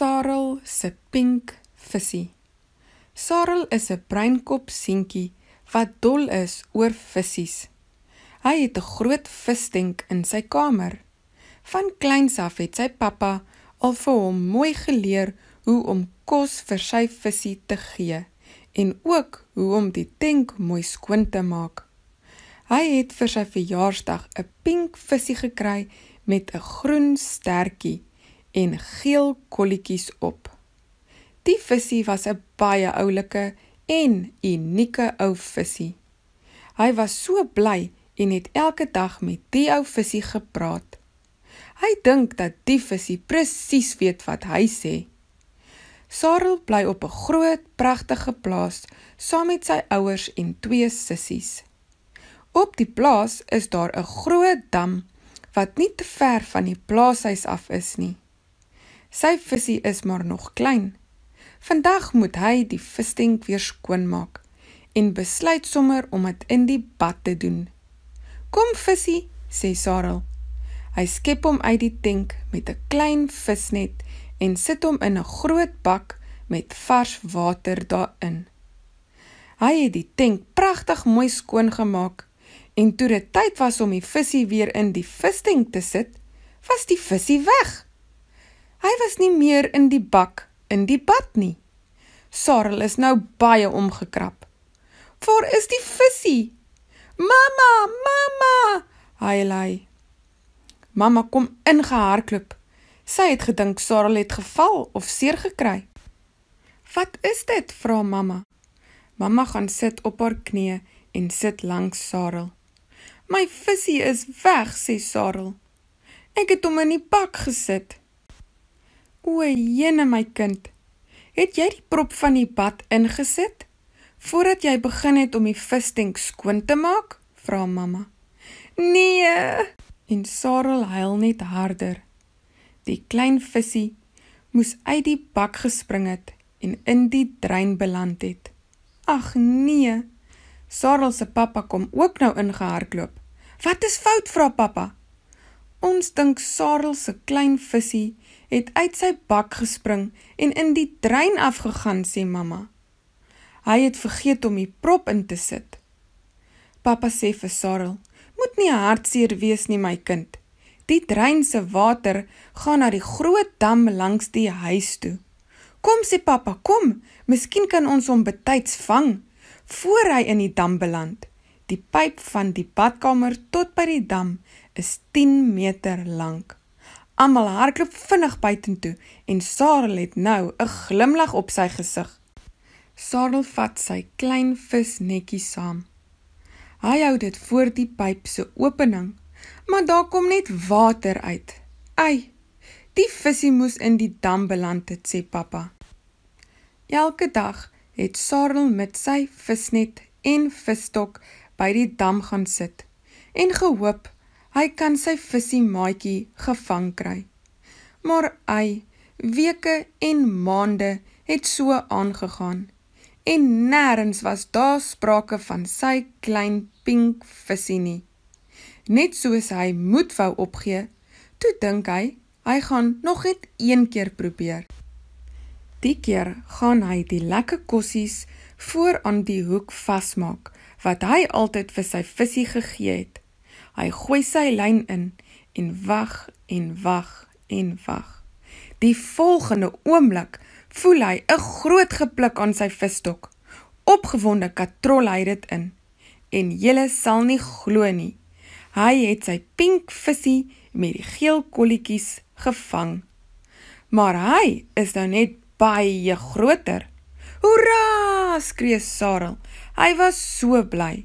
Sarel se pink visie. Sarel is 'n breinkop seentjie wat dol is oor visies. Hy het 'n groot visdenk in sy kamer. Van kleins af het sy pappa al vir hom mooi geleer hoe om kos vir sy visie te gee en ook hoe om die tank mooi skoon te maak. Hy het vir sy verjaarsdag 'n pink visie gekry met 'n groen stertjie en geel kolletjies op. Die visie was 'n baie oulike en unieke ou visie. Hy was so bly en het elke dag met die ou visie gepraat. Hy dink dat die visie presies weet wat hy sê. Sarel bly op 'n groot, pragtige plaas saam met sy ouers en twee sissies. Op die plaas is daar 'n groot dam wat nie te ver van die plaashuis af is nie. Sy visie is maar nog klein. Vandag moet hy die visstenk weer skoonmaak en besluit sommer om dit in die bad te doen. Kom visie, sê Sarel. Hy skep hom uit die tank met 'n klein visnet en sit hom in 'n groot bak met vars water daarin. Hy het die tank pragtig mooi skoon gemaak en toe dit tyd was om die visie weer in die visstenk te sit, was die visie weg. Hy was nie meer in die bak in die bad nie. Sarel is nou baie omgekrap. Waar is die visie? Mamma, mamma! Haile hy. Mamma kom ingehardloop. Sy het gedink Sarel het geval of seer gekry. Wat is dit? vra mamma. Mamma gaan sit op haar knie en sit langs Sarel. My visie is weg, sê Sarel. Ek het hom in die pak gesit. O, jene my kind. Het jy die prop van die bad ingesit voordat jy begin het om die visstenk skoon te maak? vra mamma. Nee! En Sarah huil net harder. Die klein visie moes uit die bak gespring het en in die drein beland het. Ag nee. Sarah se pappa kom ook nou ingehardloop. Wat is fout? vra pappa. Ons dink Sarah se klein visie het uit sy bak gespring en in die drein afgegaan, sê mamma. Hy het vergeet om die prop in te sit. Pappa sê vir Sarel: "Moet nie hartseer wees nie, my kind. Die drein se water gaan na die groot dam langs die huis toe." "Kom," sê pappa, "kom. Miskien kan ons hom betyds vang voor hy in die dam beland." Die pyp van die badkamer tot by die dam is 10 meter lank. Almal hardloop vinnig buitentoe en Sarel het nou 'n glimlag op sy gesig. Sarel vat sy klein vis netjie saam. Hy hou dit voor die pyp se opening, maar daar kom net water uit. Ai! Die visie moes in die dam beland het, sê pappa. Elke dag het Sarel met sy visnet en visstok by die dam gaan sit en gehoop Hy kan sy visie maatjie gevang kry. Maar hy weke en maande het so aangegaan en nêrens was daar sprake van sy klein pink visie nie. Net soos hy moed wou opgee, toe dink hy hy gaan nog net een keer probeer. Die keer gaan hy die lekker kossies voor aan die hoek vasmaak wat hy altyd vir sy visie gegee het. Hy gooi sy lyn in en wag en wag en wag. Die volgende oomblik voel hy 'n groot gepluk aan sy visstok. Opgewonde katrol hy dit in en julle sal nie glo nie. Hy het sy pink visie met die geel kolletjies gevang. Maar hy is nou net baie groter. Hoera! skree Sarel. Hy was so bly.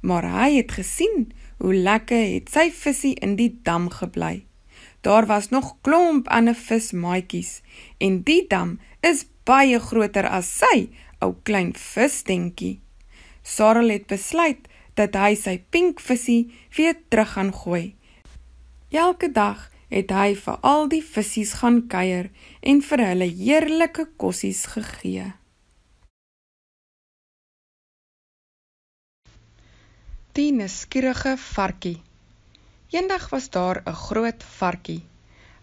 Maar hy het gesien Hoe lekker het sy visie in die dam gebly. Daar was nog klomp ander vismaatjies en die dam is baie groter as sy ou klein visdenkie. Sarel het besluit dat hy sy pink visie weer terug gaan gooi. Elke dag het hy vir al die visse gaan kuier en vir hulle heerlike kossies gegee. Die nuuskierige varkie. Eendag was daar 'n groot varkie.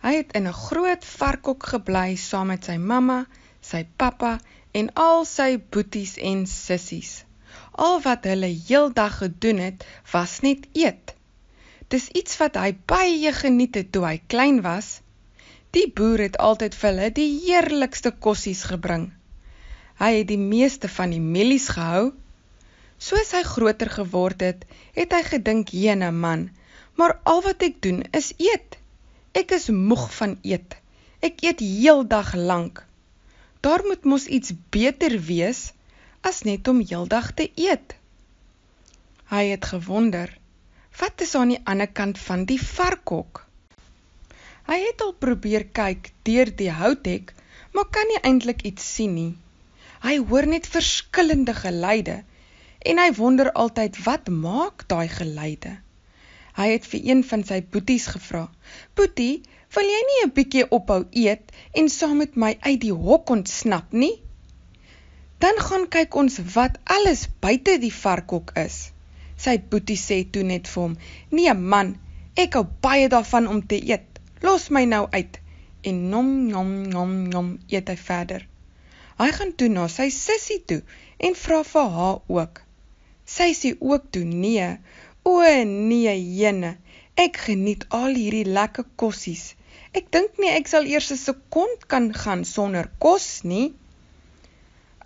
Hy het in 'n groot varkhok gebly saam met sy mamma, sy pappa en al sy boeties en sissies. Al wat hulle heeldag gedoen het, was net eet. Dis iets wat hy baie geniet het toe hy klein was. Die boer het altyd vir hulle die heerlikste kossies gebring. Hy het die meeste van die mielies gehou. Soos hy groter geword het, het hy gedink, "Jene man, maar al wat ek doen is eet. Ek is moeg van eet. Ek eet heeldag lank. Daar moet mos iets beter wees as net om heeldag te eet." Hy het gewonder, "Wat is aan die ander kant van die varkhok?" Hy het al probeer kyk deur die houthek, maar kan nie eintlik iets sien nie. Hy hoor net verskillende geluide en hy wonder altyd wat maak daai geluide. Hy het vir een van sy boeties gevra: "Boetie, wil jy nie 'n bietjie ophou eet en saam met my uit die hok ontsnap nie? Dan gaan kyk ons wat alles buite die varkhok is." Sy boetie sê toe net vir hom: "Nee man, ek hou baie daarvan om te eet. Los my nou uit." En nom nom nom nom eet hy verder. Hy gaan toe na sy sussie toe en vra vir haar ook. Sy sê ook toe nee. O nee, Jene. Ek geniet al hierdie lekker kossies. Ek dink nie ek sal eers 'n sekond kan gaan sonder kos nie.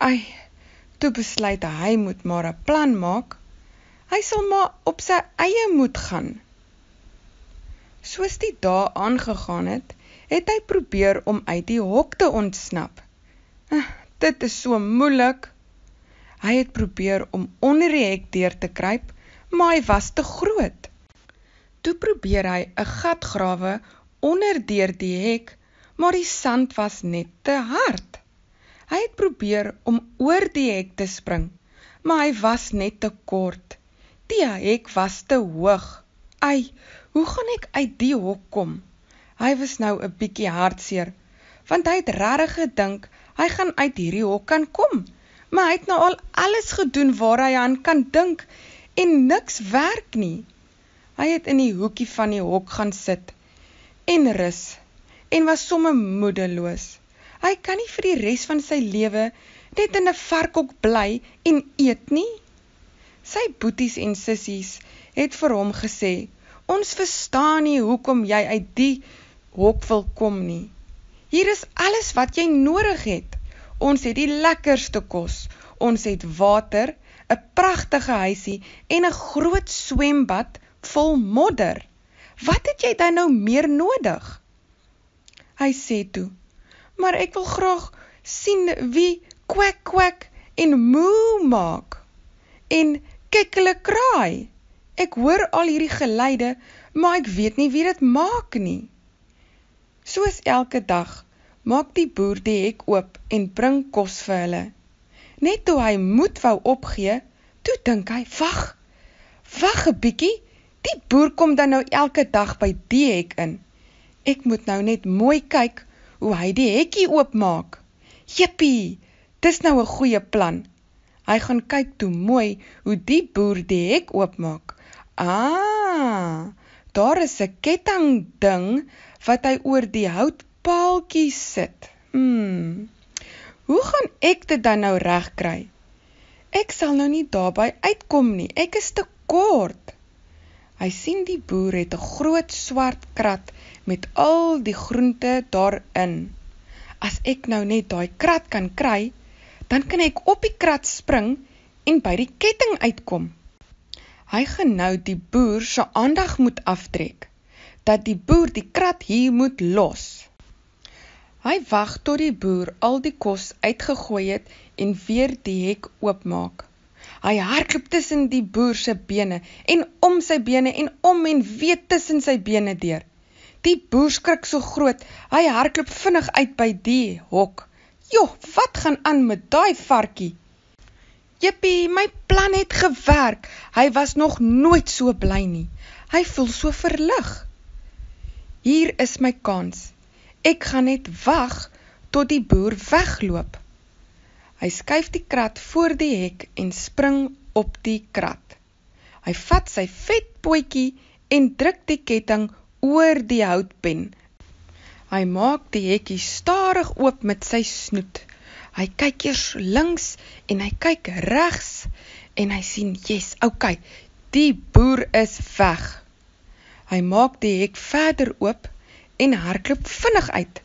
Ai. Toe besluit hy moet maar 'n plan maak. Hy sal maar op sy eie moet gaan. Soos die dae aangegaan het, het hy probeer om uit die hok te ontsnap. Dit is so moeilik. Hy het probeer om onder die hek deur te kruip, maar hy was te groot. Toe probeer hy 'n gat grawe onder deur die hek, maar die sand was net te hard. Hy het probeer om oor die hek te spring, maar hy was net te kort. Die hek was te hoog. Ai, hoe gaan ek uit die hok kom? Hy was nou 'n bietjie hartseer, want hy het regtig gedink hy gaan uit hierdie hok kan kom maar hy het nou al alles gedoen waar hy aan kan dink en niks werk nie. Hy het in die hoekie van die hok gaan sit en rus en was somme moedeloos. Hy kan nie vir die res van sy lewe net in 'n varkhok bly en eet nie. Sy boeties en sissies het vir hom gesê: "Ons verstaan nie hoekom jy uit die hok wil kom nie. Hier is alles wat jy nodig het." Ons het die lekkerste kos. Ons het water, 'n pragtige huisie en 'n groot swembad vol modder. Wat het jy dan nou meer nodig? Hy sê toe: "Maar ek wil graag sien wie kwek kwek en moo maak en kikkele kraai. Ek hoor al hierdie geluide, maar ek weet nie wie dit maak nie." Soos elke dag maak die boer die hek oop en bring kos vir hulle. Net toe hy moed wou opgee, toe dink hy: "Wag. Wag 'n bietjie. Die boer kom dan nou elke dag by die hek in. Ek moet nou net mooi kyk hoe hy die hekkie oopmaak." Jippie, dis nou 'n goeie plan. Hy gaan kyk toe mooi hoe die boer die hek oopmaak. Ah! Daar is 'n ketting ding wat hy oor die hout paaltjie sit. Hmm. Hoe gaan ek dit dan nou regkry? Ek sal nou nie daarby uitkom nie. Ek is te kort. Hy sien die boer het 'n groot swart krat met al die groente daarin. As ek nou net daai krat kan kry, dan kan ek op die krat spring en by die ketting uitkom. Hy genou die boer se aandag moet aftrek dat die boer die krat hier moet los. Hy wag tot die boer al die kos uitgegooi het en weer die hek oopmaak. Hy hardloop tussen die boer se bene en om sy bene en om en weet tussen sy bene deur. Die boer skrik so groot, hy hardloop vinnig uit by die hok. Jog, wat gaan aan met daai varkie? Jippie, my plan het gewerk. Hy was nog nooit so bly nie. Hy voel so verlig. Hier is my kans. Ek gaan net wag tot die boer wegloop. Hy skuif die krat voor die hek en spring op die krat. Hy vat sy vet potjie en druk die ketting oor die houtpen. Hy maak die hekkie stadig oop met sy snoet. Hy kyk eers links en hy kyk regs en hy sien, "Yes, okay, die boer is weg." Hy maak die hek verder oop en hardloop vinnig uit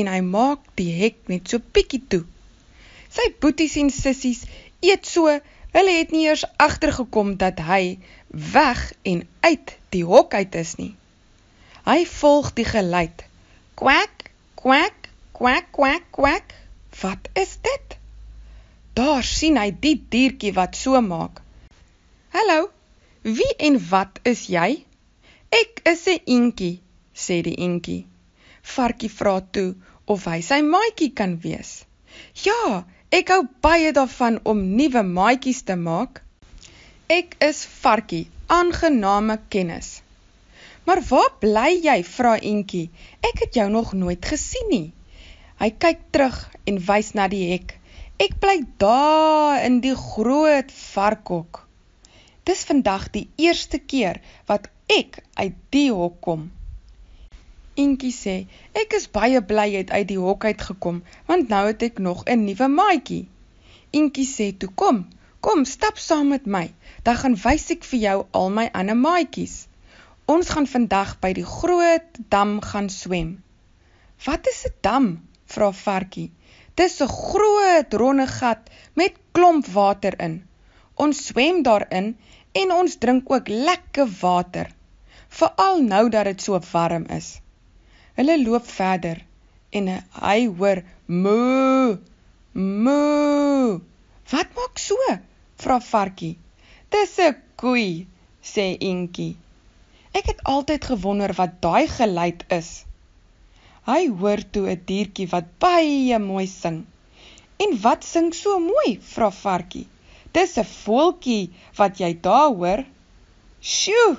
en hy maak die hek net so bietjie toe. Sy boeties en sissies eet so, hulle het nie eers agtergekom dat hy weg en uit die hok uit is nie. Hy volg die geluid. Kwak, kwak, kwak, kwak, kwak. Wat is dit? Daar sien hy die diertjie wat so maak. Hallo. Wie en wat is jy? Ek is 'n eentjie sê die entjie. Varkie vra toe of hy sy maatjie kan wees. Ja, ek hou baie daarvan om nuwe maatjies te maak. Ek is Varkie, aangename kennis. Maar waar bly jy? vra entjie. Ek het jou nog nooit gesien nie. Hy kyk terug en wys na die hek. Ek bly daar in die groot varkhok. Dis vandag die eerste keer wat ek uit die hok kom. Intjie sê: "Ek is baie bly jy het uit die hok uit gekom, want nou het ek nog 'n nuwe maatjie." Intjie sê: "Toe kom, kom stap saam met my. Dan gaan wys ek vir jou al my ander maatjies. Ons gaan vandag by die groot dam gaan swem." "Wat is 'n dam?" vra Varkie. "Dis 'n groot ronde gat met klomp water in. Ons swem daarin en ons drink ook lekker water." Veral nou dat dit so warm is. Hulle loop verder en hy hoor moo moo. Wat maak so? vra varkie. Dis 'n koei, sê eentjie. Ek het altyd gewonder wat daai geluid is. Hy hoor toe 'n diertjie wat baie mooi sing. En wat sing so mooi? vra varkie. Dis 'n voeltjie wat jy daar hoor. Sjoe,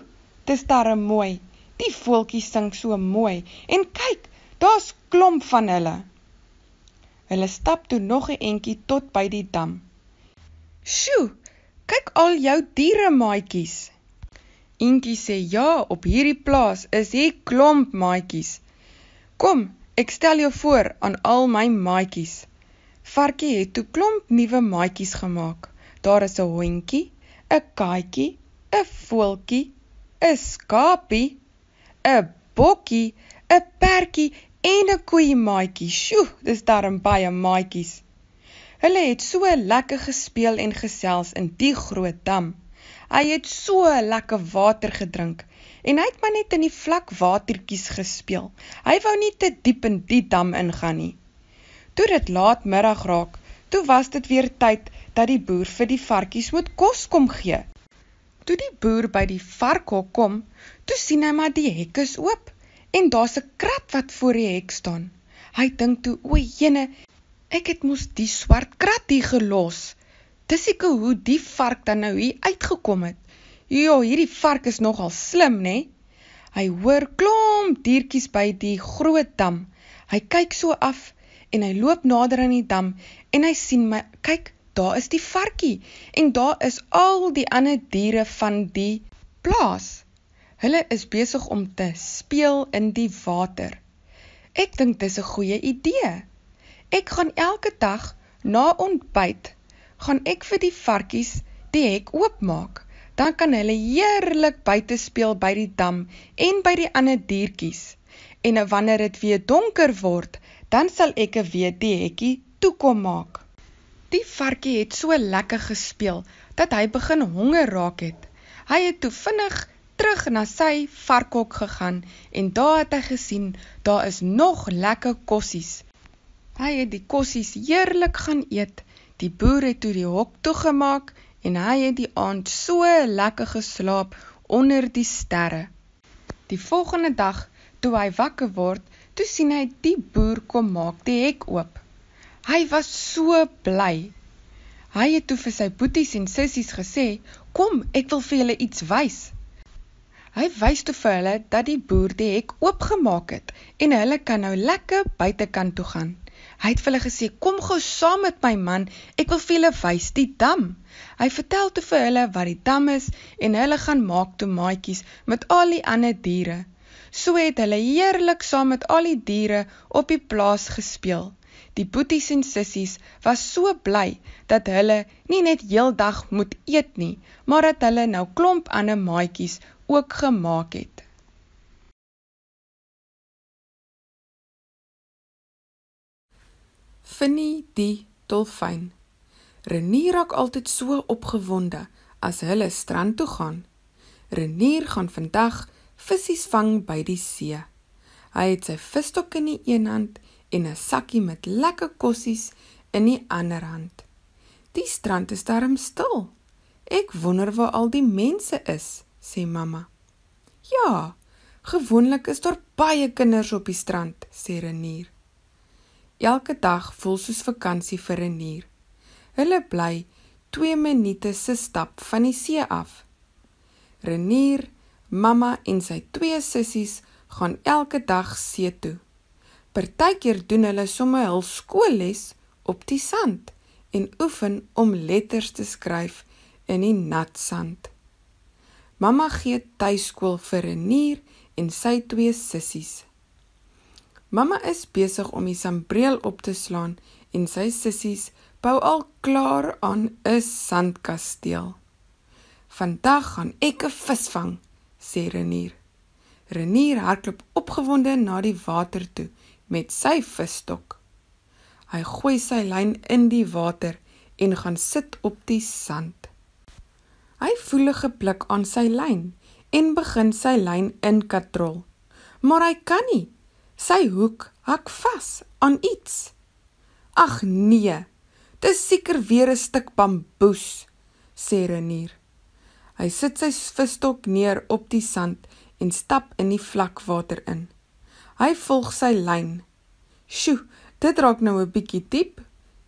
dis darem mooi. Die voeltjies sing so mooi en kyk, daar's klomp van hulle. Hulle stap toe nog 'n entjie tot by die dam. Sjoe, kyk al jou diere maatjies. Entjie sê: "Ja, op hierdie plaas is hier klomp maatjies. Kom, ek stel jou voor aan al my maatjies." Varkie het toe klomp nuwe maatjies gemaak. Daar is 'n hondjie, 'n katjie, 'n voeltjie, 'n skapie, 'n bokkie, 'n perdjie en 'n koeiemaatjie. Sjoe, dis darm baie maatjies. Hulle het so lekker gespeel en gesels in die groot dam. Hy het so lekker water gedrink en hy het maar net in die vlak watertjies gespeel. Hy wou nie te diep in die dam ingaan nie. Toe dit laatmiddag raak, toe was dit weer tyd dat die boer vir die varkies moet kos kom gee toe die boer by die varkhok kom, toe sien hy maar die hek is oop en daar's 'n krat wat voor die hek staan. Hy dink toe, "O, jene, ek het mos die swart krat hier gelos. Dis seker hoe die vark dan nou hier uitgekom het." Jo, ja, hierdie vark is nogal slim, né? Nee? Hy hoor klomp diertjies by die groot dam. Hy kyk so af en hy loop nader aan die dam en hy sien my, kyk, daar is die varkie en daar is al die ander diere van die plaas. Hulle is besig om te speel in die water. Ek dink dis 'n goeie idee. Ek gaan elke dag na ontbyt gaan ek vir die varkies die hek oopmaak. Dan kan hulle heerlik buite speel by die dam en by die ander diertjies. En wanneer dit weer donker word, dan sal ek weer die hekkie toe kom maak. Die varkie het so lekker gespeel dat hy begin honger raak het. Hy het toe vinnig terug na sy varkhok gegaan en daar het hy gesien daar is nog lekker kossies. Hy het die kossies heerlik gaan eet. Die boer het toe die hok toegemaak en hy het die aand so lekker geslaap onder die sterre. Die volgende dag, toe hy wakker word, toe sien hy die boer kom maak die hek oop. Hy was so bly. Hy het toe vir sy boeties en sissies gesê, kom, ek wil vir julle iets wys. Hy wys toe vir hulle dat die boer die hek oopgemaak het en hulle kan nou lekker buitekant toe gaan. Hy het vir hulle gesê, kom gou saam met my man, ek wil vir julle wys die dam. Hy vertel toe vir hulle wat die dam is en hulle gaan maak toe maatjies met al die ander diere. So het hulle heerlik saam met al die diere op die plaas gespeel. Die boeties en sissies was so bly dat hulle nie net heeldag moet eet nie, maar dat hulle nou klomp ander maatjies ook gemaak het. Finny die dolfyn. Renier raak altyd so opgewonde as hulle strand toe gaan. Renier gaan vandag visse vang by die see. Hy het sy visstok in die een hand en en 'n sakkie met lekker kossies in die ander hand. Die strand is darm stil. Ek wonder waar al die mense is, sê mamma. Ja, gewoonlik is daar baie kinders op die strand, sê Renier. Elke dag voel soos vakansie vir Renier. Hulle bly 2 minute se stap van die see af. Renier, mamma en sy twee sissies gaan elke dag see toe. Partykeer doen hulle sommer hul skoolles op die sand en oefen om letters te skryf in die nat sand. Mamma gee tuiskool vir Renier en sy twee sissies. Mamma is besig om die sambreel op te slaan en sy sissies bou al klaar aan 'n sandkasteel. Vandag gaan ek 'n vis vang, sê Renier. Renier hardloop opgewonde na die water toe met sy visstok. Hy gooi sy lyn in die water en gaan sit op die sand. Hy voel 'n gepluk aan sy lyn en begin sy lyn inkatrol. Maar hy kan nie. Sy hoek hak vas aan iets. Ag nee. Dis seker weer 'n stuk bamboes, sê Renier. Hy sit sy visstok neer op die sand en stap in die vlak water in. Hy volg sy lyn. Sjoe, dit raak nou 'n bietjie diep.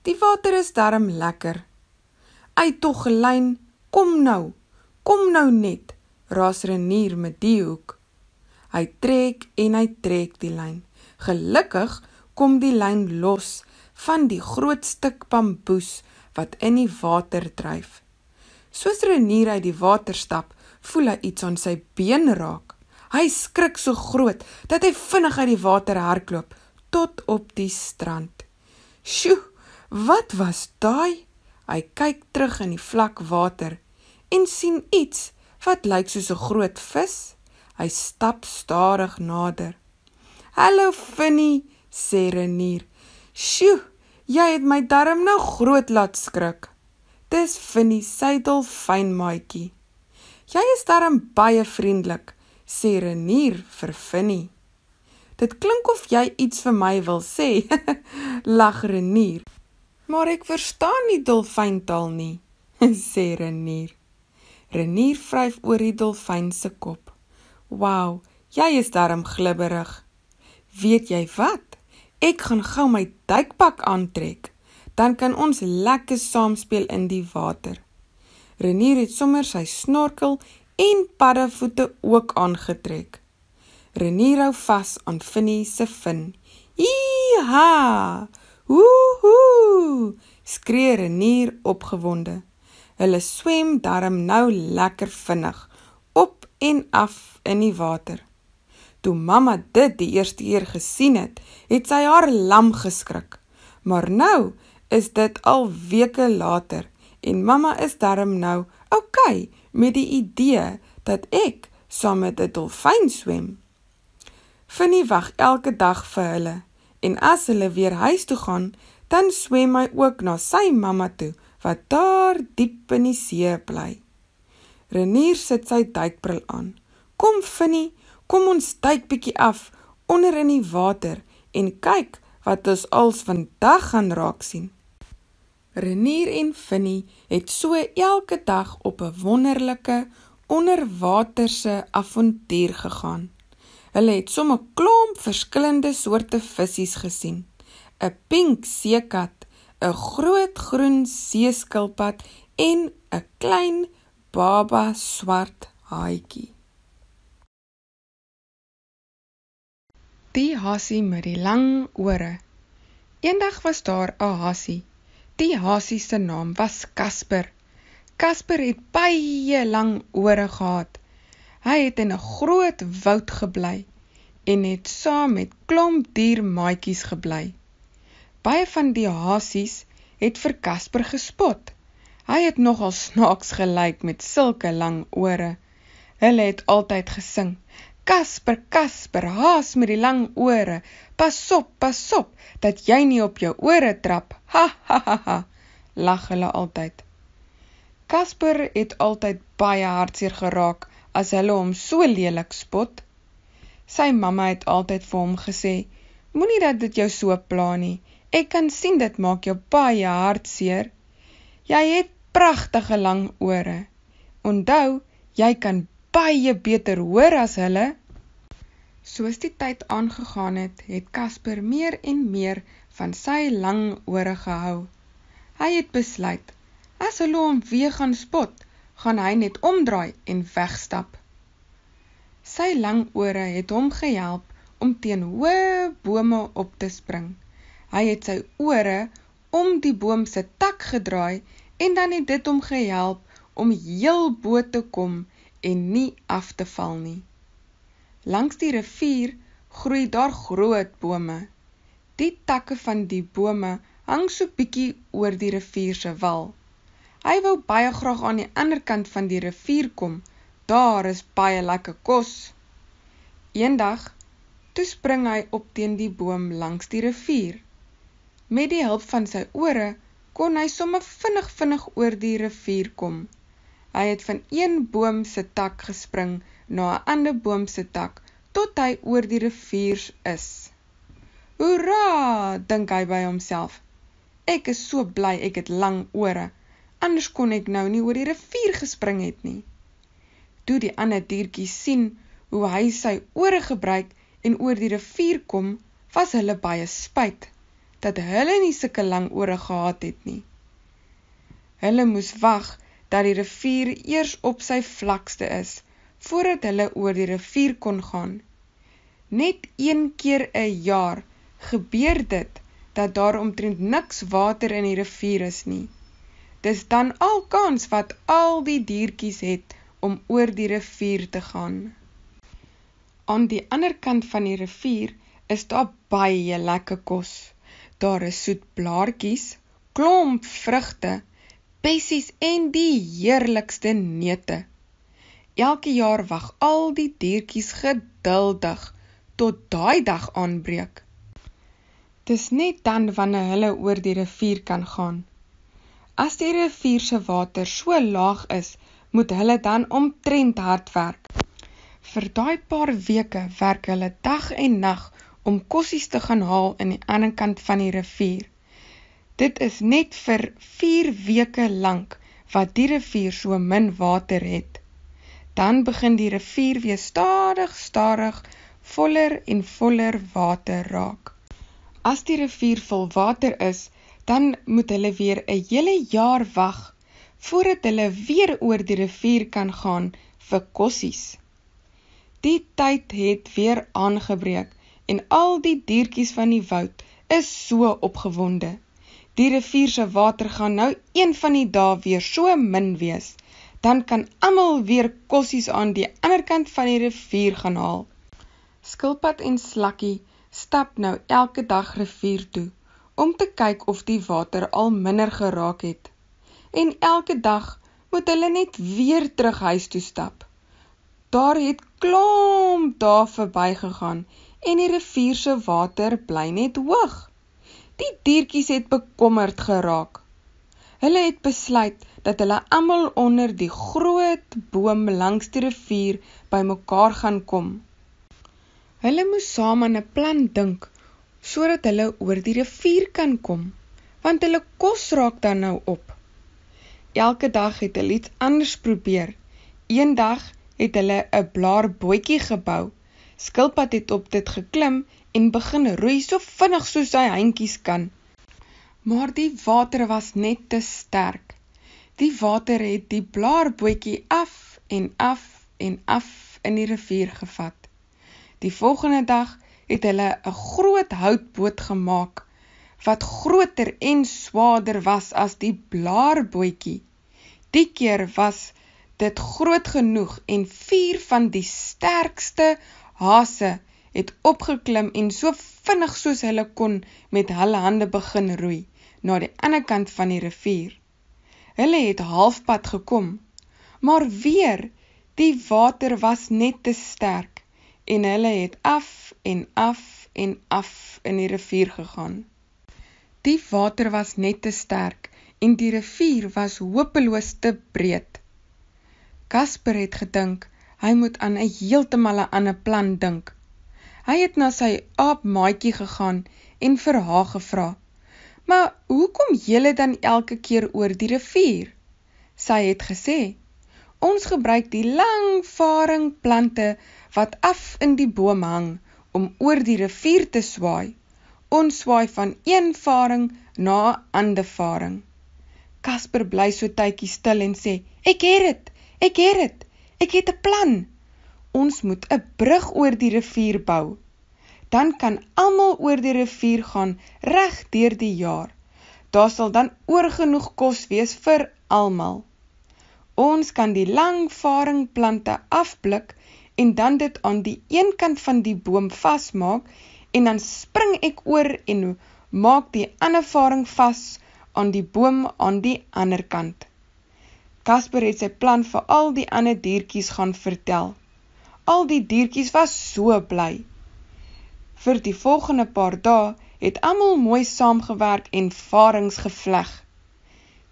Die water is darm lekker. Hy tog gelyn, kom nou. Kom nou net. Ras renier met die hoek. Hy trek en hy trek die lyn. Gelukkig kom die lyn los van die groot stuk bamboes wat in die water dryf. Soos renier uit die water stap, voel hy iets aan sy been raak. Hy skrik so groot dat hy vinnig uit die water hardloop tot op die strand. Sjoe, wat was daai? Hy kyk terug in die vlak water en sien iets wat lyk soos 'n groot vis. Hy stap stadig nader. "Hallo Finny," sê Renier. "Sjoe, jy het my darm nou groot laat skrik." Dis Finny se dolfynmaatjie. "Jy is darm baie vriendelik." sê Renier vir Finny. Dit klink of jy iets vir my wil sê, lag Renier. Maar ek verstaan nie dolfyntaal nie, sê Renier. Renier vryf oor die dolfyn se kop. Wow, jy is darm glibberig. Weet jy wat? Ek gaan gou my duikpak aantrek. Dan kan ons lekker saam speel in die water. Renier het sommer sy snorkel en paddevoete ook aangetrek. Reniero vas aan Finnie se fin. "Hi-ha! Woohoo!" skree Renier opgewonde. Hulle swem darm nou lekker vinnig op en af in die water. Toe mamma dit die eerste keer gesien het, het sy haar lam geskrik. Maar nou is dit al weke later en mamma is darm nou oukei. Okay, met die idee dat ek saam met 'n dolfyn swem. Finnie wag elke dag vir hulle en as hulle weer huis toe gaan, dan swem hy ook na sy mamma toe wat daar diep in die see bly. Renier sit sy duikbril aan. Kom Finnie, kom ons duik bietjie af onder in die water en kyk wat ons als vandag gaan raak sien. Renier en Finny het so elke dag op 'n wonderlike onderwaterse avontuur gegaan. Hulle het somme klomp verskillende soorte visse gesien: 'n pink seekat, 'n groot groen seeskilpad en 'n klein baba swart haaitjie. Die hassie met die lang ore. Eendag was daar 'n hassie Die hasie se naam was Kasper. Kasper het baie lang ore gehad. Hy het in 'n groot woud gebly en het saam met klomp diermaatjies gebly. Baie van die hasies het vir Kasper gespot. Hy het nogal snaaks gelyk met sulke lang ore. Hulle het altyd gesing: Kasper, Kasper, haas met die lang ore. Pas op, pas op dat jy nie op jou ore trap. Ha ha ha ha. Lag hulle altyd. Kasper het altyd baie hartseer geraak as hulle hom so lelik spot. Sy mamma het altyd vir hom gesê: "Moenie dat dit jou so pla nie. Ek kan sien dit maak jou baie hartseer. Jy het pragtige lang ore. Onthou, jy kan baie beter hoor as hulle." Soos die tyd aangegaan het, het Casper meer en meer van sy lang ore gehou. Hy het besluit as hulle hom weer gaan spot, gaan hy net omdraai en wegstap. Sy lang ore het hom gehelp om teen hoë bome op te spring. Hy het sy ore om die boom se tak gedraai en dan het dit hom gehelp om heel bo te kom en nie af te val nie. Langs die rivier groei daar groot bome. Die takke van die bome hang so bietjie oor die rivier se wal. Hy wou baie graag aan die ander kant van die rivier kom. Daar is baie lekker kos. Eendag toe spring hy op teen die boom langs die rivier. Met die hulp van sy ore kon hy sommer vinnig vinnig oor die rivier kom. Hy het van een boom se tak gespring na 'n ander boom se tak tot hy oor die rivier is. "Hoera!" dink hy by homself. "Ek is so bly ek het lang ore, anders kon ek nou nie oor die rivier gespring het nie." Toe die ander diertjies sien hoe hy sy ore gebruik en oor die rivier kom, was hulle baie spyt dat hulle nie sulke lang ore gehad het nie. Hulle moes wag dat die rivier eers op sy vlakste is voordat hulle oor die rivier kon gaan. Net een keer 'n jaar gebeur dit dat daar omtrent niks water in die rivier is nie. Dis dan al kans wat al die diertjies het om oor die rivier te gaan. Aan die ander kant van die rivier is daar baie lekker kos. Daar is soet blaartjies, klomp vrugte, pessies en die heerlikste neute. Elke jaar wag al die diertjies geduldig tot daai dag aanbreek. Dis net dan wanneer hulle oor die rivier kan gaan. As die rivier se water so laag is, moet hulle dan omtrent hard werk. Vir daai paar weke werk hulle dag en nag om kossies te gaan haal aan die ander kant van die rivier. Dit is net vir 4 weke lank wat die rivier so min water het dan begin die rivier weer stadig, stadig voller en voller water raak. As die rivier vol water is, dan moet hulle weer 'n hele jaar wag voordat hulle weer oor die rivier kan gaan vir kossies. Die tyd het weer aangebreek en al die diertjies van die woud is so opgewonde. Die rivier se water gaan nou een van die dae weer so min wees dan kan almal weer kossies aan die ander kant van die rivier gaan haal. Skilpad en slakkie stap nou elke dag rivier toe om te kyk of die water al minder geraak het. En elke dag moet hulle net weer terug huis toe stap. Daar het klomp daar verbygegaan en die rivier se water bly net hoog. Die diertjies het bekommerd geraak Hulle het besluit dat hulle almal onder die groot boom langs die rivier bymekaar gaan kom. Hulle moes saam aan 'n plan dink sodat hulle oor die rivier kan kom, want hulle kos raak dan nou op. Elke dag het hulle iets anders probeer. Eendag het hulle 'n blaarbootjie gebou. Skilpad het op dit geklim en begin roei so vinnig soos hy handjies kan. Maar die water was net te sterk. Die water het die blaarbootjie af en af en af in die rivier gevat. Die volgende dag het hulle 'n groot houtboot gemaak wat groter en swaarder was as die blaarbootjie. Die keer was dit groot genoeg en vier van die sterkste hase het opgeklim en so vinnig soos hulle kon met hulle hande begin roei na die ander kant van die rivier. Hulle het halfpad gekom, maar weer die water was net te sterk en hulle het af en af en af in die rivier gegaan. Die water was net te sterk en die rivier was hopeloos te breed. Kasper het gedink hy moet aan 'n heeltemal 'n ander plan dink. Hy het na sy aapmaatjie gegaan en vir haar gevra: Maar hoekom julle dan elke keer oor die rivier? Sy het gesê: Ons gebruik die langvaringplante wat af in die boom hang om oor die rivier te swaai. Ons swaai van een varing na 'n ander varing. Kasper bly so tydjie stil en sê: "Ek het dit. Ek het dit. Ek het 'n plan. Ons moet 'n brug oor die rivier bou." dan kan almal oor die rivier gaan reg deur die jaar. Daar sal dan oorgenoeg kos wees vir almal. Ons kan die langvaringplante afblik en dan dit aan die een kant van die boom vasmaak en dan spring ek oor en maak die ander varing vas aan die boom aan die ander kant. Kasper het sy plan vir al die ander diertjies gaan vertel. Al die diertjies was so bly. Vir die volgende paar dae het almal mooi saamgewerk en varings gevleg.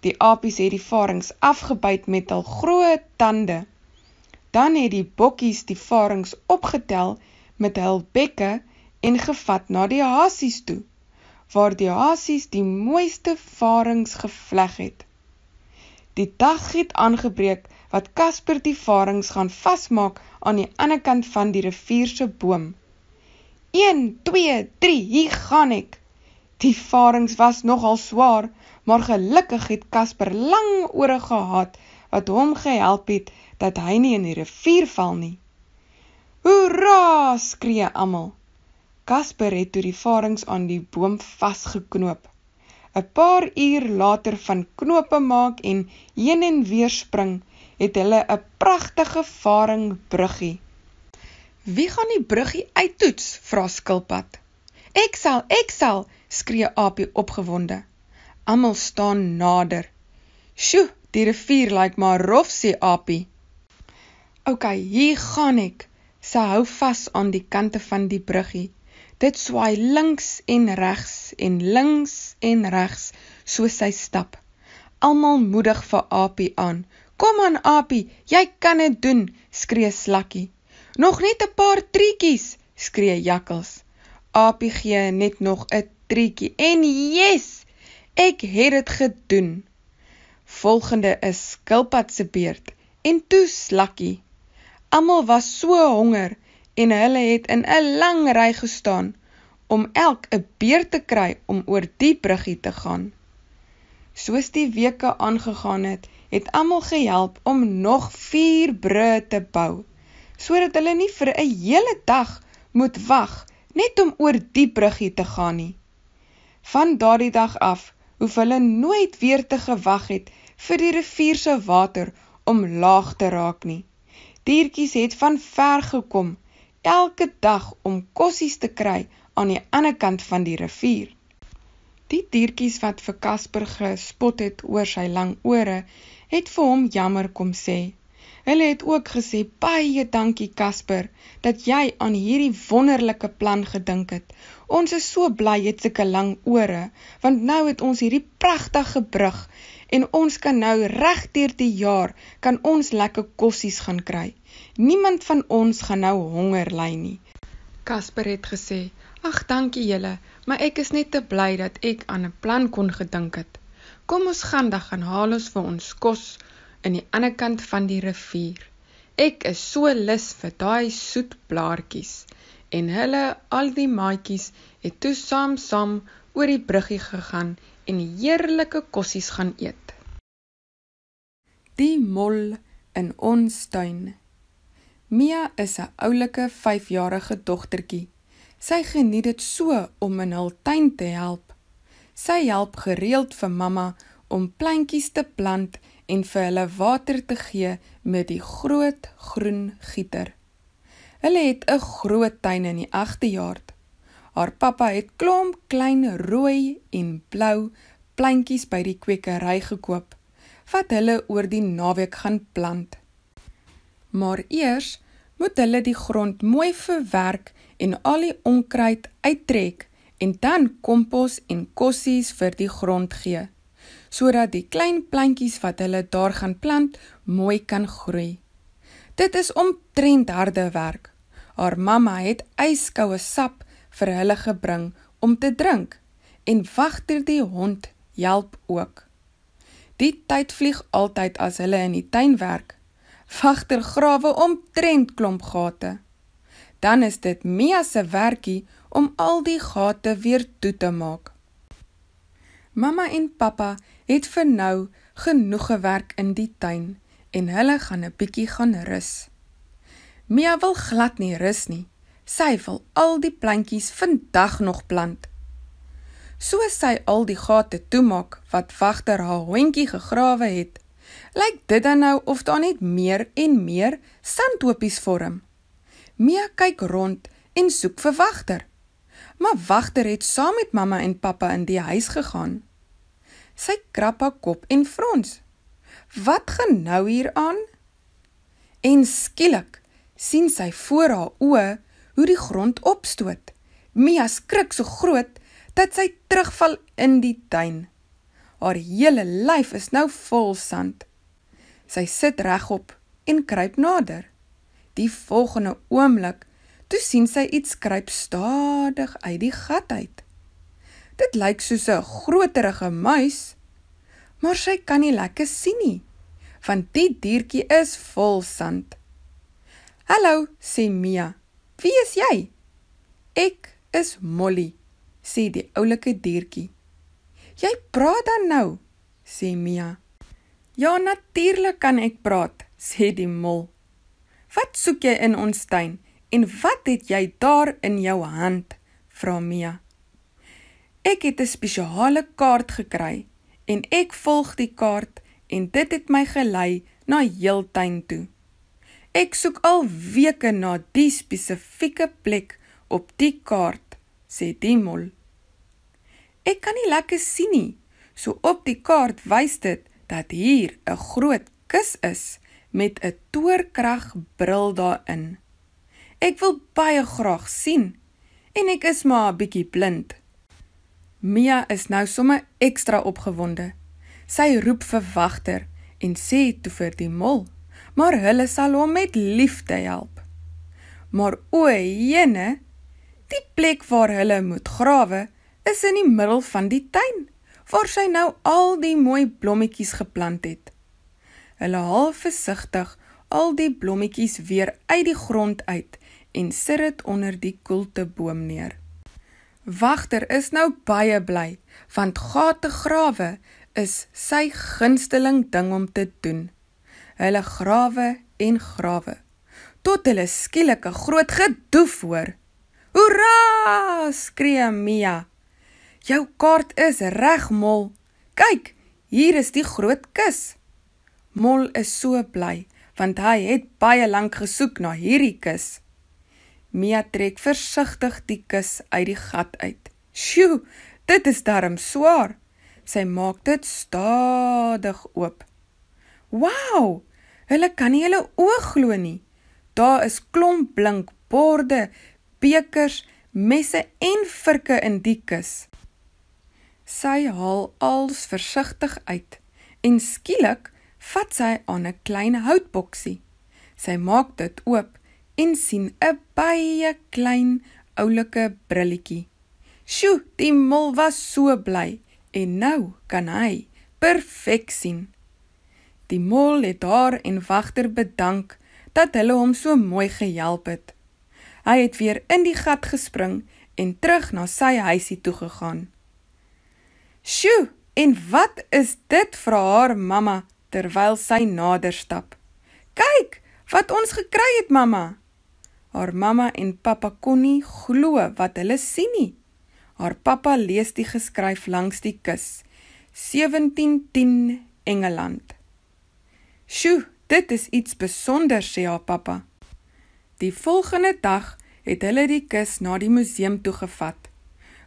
Die apies het die varings afgebyt met hul groot tande. Dan het die bokkies die varings opgetel met hul bekke en gevat na die hasies toe, waar die hasies die mooiste varings gevleg het. Die dag het aangebreek wat Kasper die varings gaan vasmaak aan die ander kant van die rivier se boom. 1 2 3 hier gaan ek. Die farings was nogal swaar, maar gelukkig het Casper lang ore gehad wat hom gehelp het dat hy nie in die rivier val nie. Hoera! skree almal. Casper het toe die farings aan die boom vasgeknoop. 'n Paar uur later van knope maak en heen en weer spring, het hulle 'n pragtige faringbruggie Wie gaan die bruggie uittoets? vra skilpad. Ek sal, ek sal, skree aapie opgewonde. Almal staan nader. Sjoe, die rivier lyk maar rof, sê aapie. OK, hier gaan ek. Sy hou vas aan die kante van die bruggie. Dit swaai links en regs en links en regs soos sy stap. Almal moedig vir Aapie aan. Kom aan Aapie, jy kan dit doen, skree Slakkie. Nog net 'n paar treetjies, skree jakkals. Apie gee net nog 'n treetjie en yes, ek het dit gedoen. Volgende is skilpad se beurt en toe slakkie. Almal was so honger en hulle het in 'n lang ry gestaan om elk 'n beer te kry om oor die bruggie te gaan. Soos die weke aangegaan het, het almal gehelp om nog 4 brûe te bou sodat hulle nie vir 'n hele dag moet wag net om oor die bruggie te gaan nie. Van daardie dag af hoef hulle nooit weer te gewag het vir die rivier se water om laag te raak nie. Diertjies het van ver gekom elke dag om kossies te kry aan die ander kant van die rivier. Die diertjies wat vir Casper gespot het oor sy lang ore, het vir hom jammer kom sê. Hulle het ook gesê baie dankie Casper dat jy aan hierdie wonderlike plan gedink het. Ons is so bly jy het sulke lang ore want nou het ons hierdie pragtige brug en ons kan nou reg deur die jaar kan ons lekker kossies gaan kry. Niemand van ons gaan nou honger ly nie. Casper het gesê: "Ag, dankie julle, maar ek is net te bly dat ek aan 'n plan kon gedink het. Kom ons gaan dan gaan haal ons vir ons kos." aan die ander kant van die rivier. Ek is so lus vir daai soet blaartjies en hulle al die maatjies het toe saam saam oor die bruggie gegaan en heerlike kossies gaan eet. Die mol in ons tuin. Mia is 'n oulike 5-jarige dogtertjie. Sy geniet dit so om in hul tuin te help. Sy help gereeld vir mamma om plantjies te plant en vir hulle water te gee met die groot groen gieter. Hulle het 'n groot tuin in die agterjaard. Haar pappa het klomp klein rooi en blou plantjies by die kwekery gekoop wat hulle oor die naweek gaan plant. Maar eers moet hulle die grond mooi verwerk en al die onkruid uittrek en dan kompos en kossies vir die grond gee sodat die klein plantjies wat hulle daar gaan plant mooi kan groei. Dit is omtrent harde werk. Haar mamma het ijskoue sap vir hulle gebring om te drink en wagter die hond help ook. Die tyd vlieg altyd as hulle in die tuin werk. Wagter grawe omtrent klomp gate. Dan is dit Mia se werkie om al die gate weer toe te maak. Mamma en pappa het vir nou genoeg gewerk in die tuin en hulle gaan 'n bietjie gaan rus. Mia wil glad nie rus nie. Sy wil al die plantjies vandag nog plant. So sy al die gate toemaak wat wagter haar hondjie gegrawe het, lyk dit dan nou of daar net meer en meer sandhopies vorm. Mia kyk rond en soek vir wagter. Maar wagter het saam met mamma en pappa in die huis gegaan. Sy krap haar kop en frons. Wat gaan nou hier aan? En skielik sien sy voor haar oë hoe die grond opstoot. Mia skrik so groot dat sy terugval in die tuin. Haar hele lyf is nou vol sand. Sy sit regop en kruip nader. Die volgende oomblik Toe sien sy iets kruip stadig uit die gat uit. Dit lyk soos 'n groterige muis, maar sy kan nie lekker sien nie, want die diertjie is vol sand. "Hallo," sê Mia. "Wie is jy?" "Ek is Molly," sê die oulike diertjie. "Jy praat dan nou," sê Mia. "Ja, natuurlik kan ek praat," sê die mol. "Wat soek jy in ons tuin?" En wat het jy daar in jou hand? vra Mia. Ek het 'n spesiale kaart gekry en ek volg die kaart en dit het my gelei na Heeltuin toe. Ek soek al weke na die spesifieke plek op die kaart, sê Dimol. Ek kan nie lekker sien nie. So op die kaart wys dit dat hier 'n groot kus is met 'n toorkrag bril daarin. Ek wil baie graag sien en ek is maar 'n bietjie blind. Mia is nou sommer ekstra opgewonde. Sy roep vir wagter en sê toe vir die mol, maar hulle sal hom met liefde help. Maar o, jene, die plek waar hulle moet grawe is in die middel van die tuin waar sy nou al die mooi blommetjies geplant het. Hulle haal versigtig al die blommetjies weer uit die grond uit en sit dit onder die koelteboom neer. Wagter is nou baie bly, want gate grawe is sy gunsteling ding om te doen. Hulle grawe en grawe tot hulle skielik 'n groot gedoe hoor. "Hoera!" skree Mia. "Jou kaart is reg, Mol. Kyk, hier is die groot kus." Mol is so bly, want hy het baie lank gesoek na hierdie kus. Mia trek versigtig die kus uit die gat uit. "Sjoe, dit is darm swaar." Sy maak dit stadig oop. "Wow! Hulle kan nie hulle oë glo nie. Daar is klomp blink borde, bekers, messe en virke in die kus." Sy haal alles versigtig uit en skielik vat sy aan 'n klein houtboksie. Sy maak dit oop en sien 'n baie klein oulike brilletjie. Sjoe, die mol was so bly en nou kan hy perfek sien. Die mol het haar en wagter bedank dat hulle hom so mooi gehelp het. Hy het weer in die gat gespring en terug na sy huisie toe gegaan. Sjoe, en wat is dit vir haar mamma terwyl sy nader stap? Kyk wat ons gekry het, mamma. Haar mamma en pappa kon nie glo wat hulle sien nie. Haar pappa lees die geskryf langs die kus. 1710 Engeland. "Sjoe, dit is iets besonder," sê haar pappa. Die volgende dag het hulle die kus na die museum toe gevat,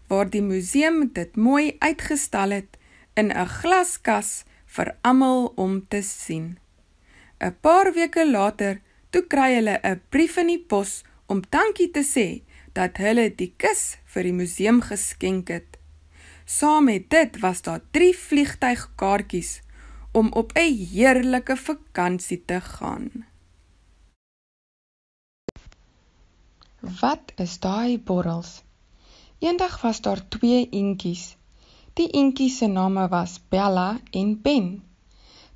waar die museum dit mooi uitgestal het in 'n glaskas vir almal om te sien. 'n Paar weke later toe kry hulle 'n brief in die pos om dankie te sê dat hulle die kus vir die museum geskenk het. Saam met dit was daar drie vliegtygkaartjies om op 'n heerlike vakansie te gaan. Wat is daai borrels? Eendag was daar twee entjies. Die entjies se name was Bella en Ben.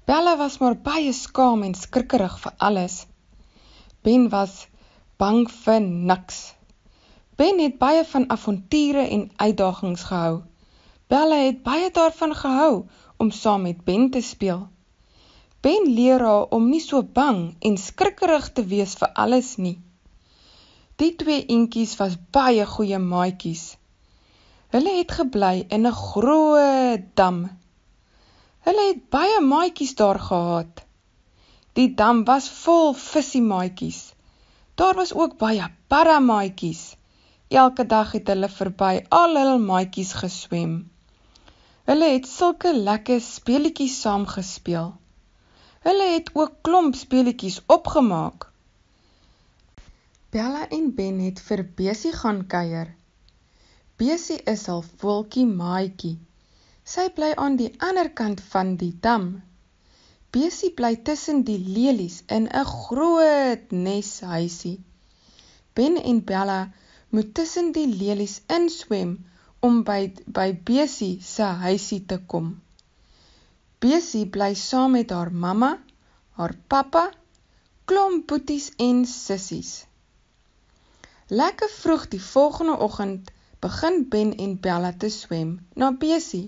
Bella was maar baie skaam en skrikkerig vir alles Ben was bang vir niks. Ben het baie van avonture en uitdagings gehou. Bella het baie daarvan gehou om saam met Ben te speel. Ben leer haar om nie so bang en skrikkerig te wees vir alles nie. Die twee entjies was baie goeie maatjies. Hulle het gebly in 'n groot dam. Hulle het baie maatjies daar gehad. Die dam was vol visie maaikies. Daar was ook baie para maaikies. Elke dag het hulle verby al hulle maaikies geswem. Hulle het sulke lekker speelietjies saam gespeel. Hulle het ook klomp speelietjies opgemaak. Bella en Ben het vir Besie gaan kuier. Besie is al volkie maaikie. Sy bly aan die ander kant van die dam. Besie bly tussen die lelies in 'n groot neshuisie. Ben en Bella moet tussen die lelies inswem om by by Besie se huisie te kom. Besie bly saam met haar mamma, haar pappa, klomp boeties en sissies. Lekker vroeg die volgende oggend begin Ben en Bella te swem na Besie.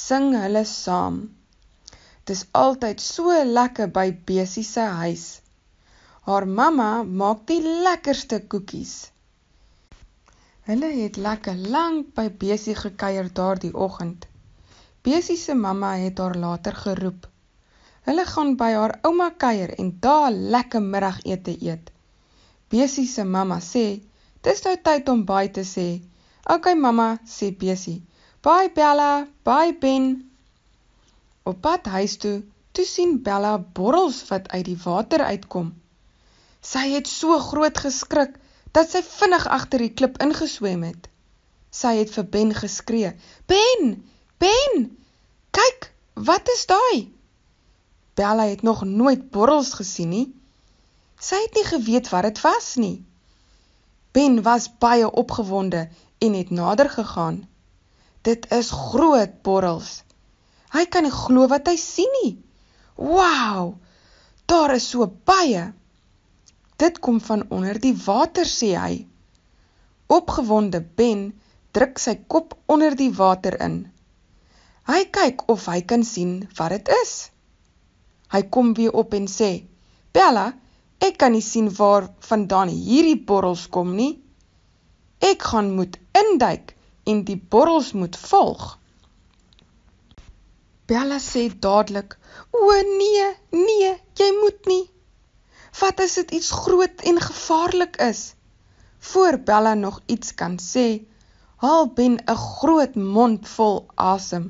sing hulle saam. Dis altyd so lekker by Besie se huis. Haar mamma maak die lekkerste koekies. Hulle het lekker lank by Besie gekuier daardie oggend. Besie se mamma het haar later geroep. Hulle gaan by haar ouma kuier en daar lekker middagete eet. Besie se mamma sê, "Dis nou tyd om by te sê." "Oké okay, mamma," sê Besie. Bye Bella, bye Ben. Op pad huis toe, toe sien Bella borrels wat uit die water uitkom. Sy het so groot geskrik, dat sy vinnig achter die klip ingeswem het. Sy het vir Ben geskree, Ben, Ben, kyk, wat is daai? Bella het nog nooit borrels gesien nie. Sy het nie geweet wat het was nie. Ben was baie opgewonde en het nader gegaan. Dit is groot borrels. Hy kan nie glo wat hy sien nie. Wow! Daar is so baie. Dit kom van onder die water sê hy. Opgewonde Ben druk sy kop onder die water in. Hy kyk of hy kan sien wat dit is. Hy kom weer op en sê: "Bella, ek kan nie sien waar vandaan hierdie borrels kom nie. Ek gaan moet induik." en die borrels moet volg. Bella sê dadelik: "O nee, nee, jy moet nie. Wat as dit iets groot en gevaarlik is?" Voor Bella nog iets kan sê, haal Ben 'n groot mond vol asem.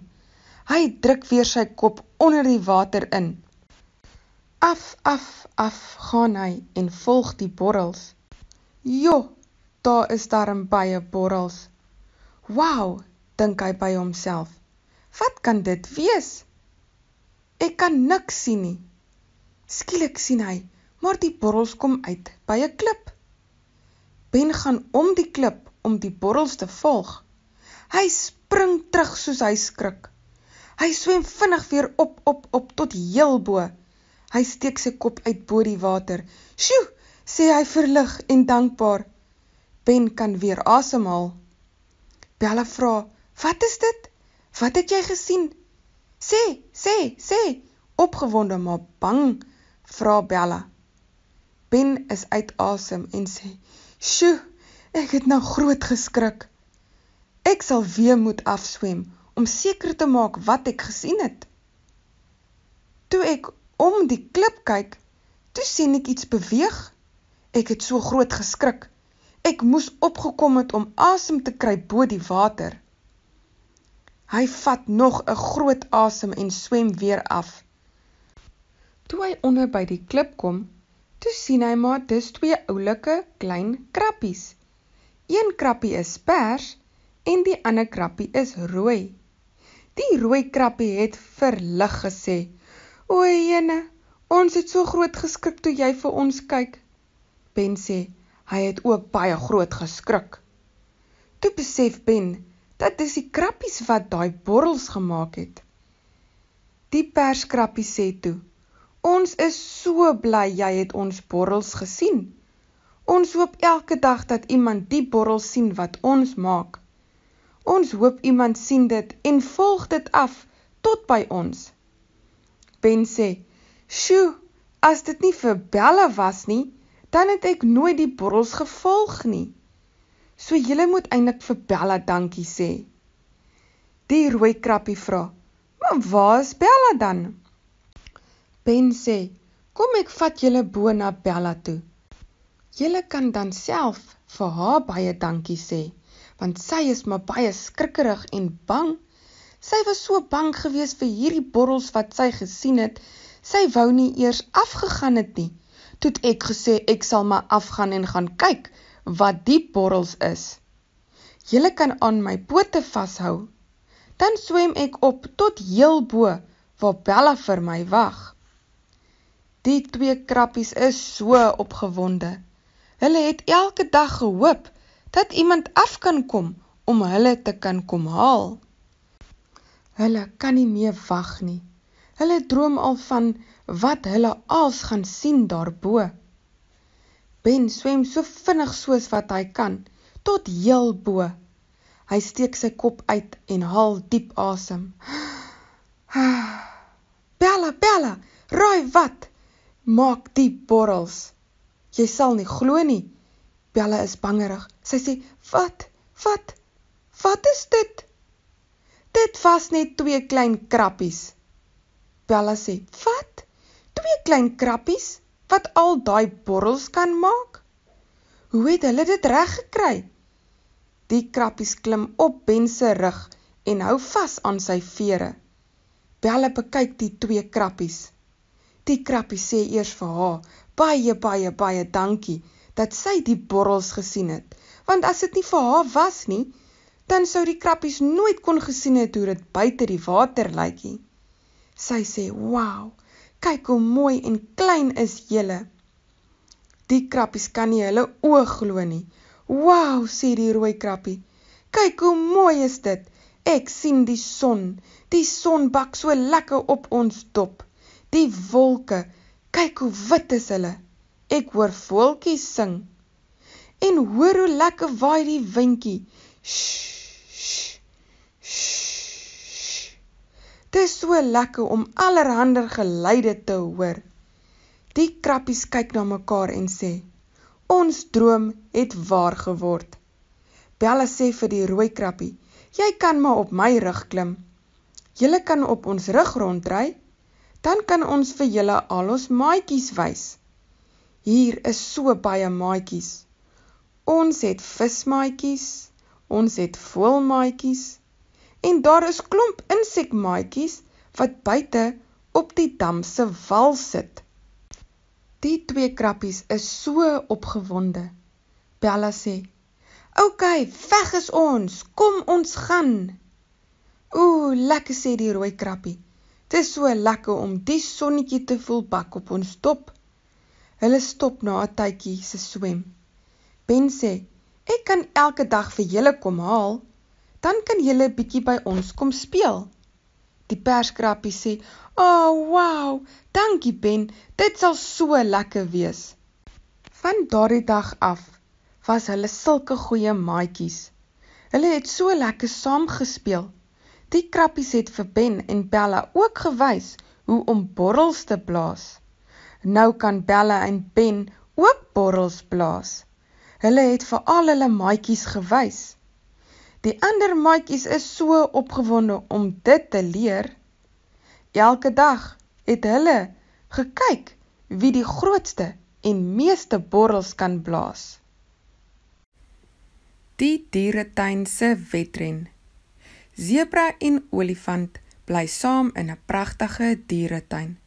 Hy druk weer sy kop onder die water in. Af, af, af gaan hy en volg die borrels. Jo, daar is daar 'n baie borrels. "Wow," dink hy by homself. "Wat kan dit wees? Ek kan niks sien nie." Skielik sien hy, maar die borrels kom uit by 'n klip. Ben gaan om die klip om die borrels te volg. Hy spring terug soos hy skrik. Hy swem vinnig weer op op op tot heel bo. Hy steek sy kop uit bo die water. "Sjoe," sê hy verlig en dankbaar. Ben kan weer asemhaal. Awesome Bella vra: "Wat is dit? Wat het jy gesien?" "Sê, sê, sê." Opgewonde maar bang vra Bella. Ben is uit asem en sê: "Sjoe, ek het nou groot geskrik. Ek sal weer moet afswem om seker te maak wat ek gesien het." Toe ek om die klip kyk, toe sien ek iets beweeg. Ek het so groot geskrik. Ek moes opgekom het om asem te kry bo die water. Hy vat nog 'n groot asem en swem weer af. Toe hy onder by die klip kom, toe sien hy maar dis twee oulike klein krappies. Een krappie is pers en die ander krappie is rooi. Die rooi krappie het verlig gesê: "O, Jene, ons het so groot geskrik toe jy vir ons kyk." Ben sê: Hy het ook baie groot geskrik. Toe besef Ben dat dis die krappies wat daai borrels gemaak het. Die perskrappie sê toe: "Ons is so bly jy het ons borrels gesien. Ons hoop elke dag dat iemand die borrels sien wat ons maak. Ons hoop iemand sien dit en volg dit af tot by ons." Ben sê: "Sjoe, as dit nie vir Bella was nie, dan het ek nooit die borrels gevolg nie. So julle moet eintlik vir Bella dankie sê. Die rooi krappie vra: "Maar waar is Bella dan?" Ben sê: "Kom ek vat julle bo na Bella toe. Julle kan dan self vir haar baie dankie sê, want sy is maar baie skrikkerig en bang. Sy was so bang geweest vir hierdie borrels wat sy gesien het, sy wou nie eers afgegaan het nie." toe ek gesê ek sal maar afgaan en gaan kyk wat die borrels is. Julle kan aan my pote vashou. Dan swem ek op tot heel bo waar Bella vir my wag. Die twee krappies is so opgewonde. Hulle het elke dag gehoop dat iemand af kan kom om hulle te kan kom haal. Hulle kan nie meer wag nie. Hulle droom al van wat hulle als gaan sien daarboe. Ben swem so vinnig soos wat hy kan, tot heel boe. Hy steek sy kop uit en haal diep asem. Bella, Bella, raai wat? Maak die borrels. Jy sal nie glo nie. Bella is bangerig. Sy sê, wat, wat, wat is dit? Dit was net twee klein krappies. Bella sê: "Wat? Twee klein krappies wat al daai borrels kan maak? Hoe het hulle dit reg gekry?" Die krappies klim op Ben se rug en hou vas aan sy vere. Bella bekyk die twee krappies. Die krappie sê eers vir haar: "Baie baie baie dankie dat sy die borrels gesien het, want as dit nie vir haar was nie, dan sou die krappies nooit kon gesien het hoe dit buite die water lyk nie." Sy sê: "Wow, kyk hoe mooi en klein is julle." Die krappies kan nie hulle oë glo nie. "Wow," sê die rooi krappie. "Kyk hoe mooi is dit. Ek sien die son. Die son bak so lekker op ons dop. Die wolke, kyk hoe wit is hulle. Ek hoor voeltjies sing. En hoor hoe lekker waai die windjie." Shh, shh, shh. Dis so lekker om allerhande geluide te hoor. Die krappies kyk na mekaar en sê: "Ons droom het waar geword." Bella sê vir die rooi krappie: "Jy kan maar op my rug klim. Julle kan op ons rug ronddry, dan kan ons vir julle al ons maatjies wys. Hier is so baie maatjies. Ons het vismaatjies, ons het voëlmaatjies." en daar is klomp insekmaatjies wat buite op die dam se wal sit. Die twee krappies is so opgewonde. Bella sê: "Oké, okay, veg is ons. Kom ons gaan." "Ooh, lekker," sê die rooi krappie. "Dit is so lekker om die sonnetjie te voel bak op ons top." Hulle stop na 'n tydjie se swem. Ben sê: "Ek kan elke dag vir julle kom haal." dan kan jy 'n bietjie by ons kom speel. Die perskrappie sê: "O, oh, wow! Dankie Ben, dit sal so lekker wees." Van daardie dag af was hulle sulke goeie maatjies. Hulle het so lekker saam gespeel. Die krappies het vir Ben en Bella ook gewys hoe om borrels te blaas. Nou kan Bella en Ben ook borrels blaas. Hulle het vir al hulle maatjies gewys. Die ander maatjies is so opgewonde om dit te leer. Elke dag het hulle gekyk wie die grootste en meeste borrels kan blaas. Die dieretuin se wetren. Zebra en olifant bly saam in 'n pragtige dieretuin.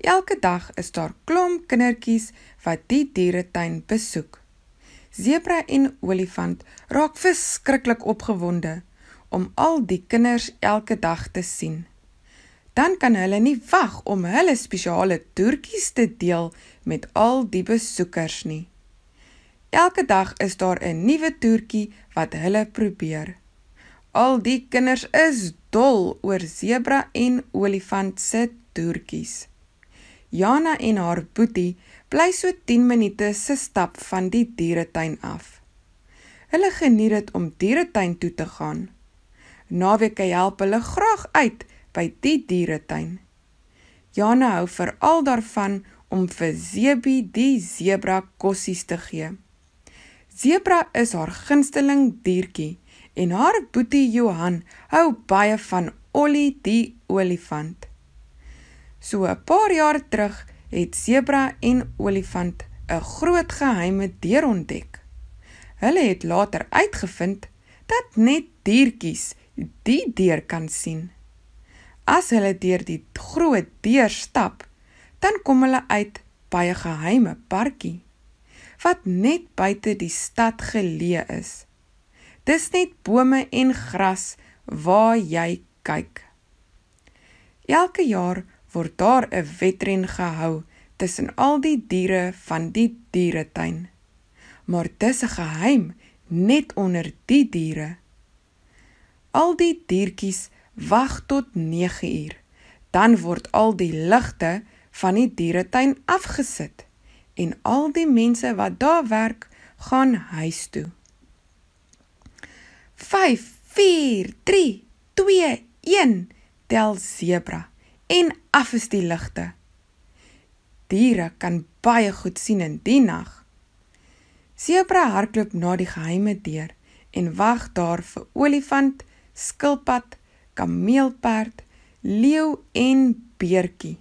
Elke dag is daar klomp kindertjies wat die dieretuin besoek sebra en olifant raak verskriklik opgewonde om al die kinders elke dag te sien. Dan kan hulle nie wag om hulle spesiale toertjies te deel met al die besoekers nie. Elke dag is daar 'n nuwe toertjie wat hulle probeer. Al die kinders is dol oor sebra en olifant se toertjies. Jana en haar boetie bly so 10 minute se stap van die dieretuin af. Hulle geniet dit om dieretuin toe te gaan. Naweke help hulle graag uit by die dieretuin. Jana hou veral daarvan om vir Zebi die zebra kossies te gee. Zebra is haar gunsteling diertjie en haar boetie Johan hou baie van Ollie die olifant. So 'n paar jaar terug het sebra en olifant 'n groot geheime deur ontdek. Hulle het later uitgevind dat net diertjies die deur kan sien. As hulle deur die groot deur stap, dan kom hulle uit by 'n geheime parkie wat net buite die stad geleë is. Dis net bome en gras waar jy kyk. Elke jaar word daar 'n wedren gehou tussen al die diere van die dieretuin. Maar dis 'n geheim net onder die diere. Al die diertjies wag tot 9uur. Dan word al die ligte van die dieretuin afgesit en al die mense wat daar werk, gaan huis toe. 5 4 3 2 1 tel sebra en af is die ligte. Diere kan baie goed sien in die nag. Sebra hardloop na die geheime deur en wag daar vir olifant, skilpad, kameelperd, leeu en beertjie.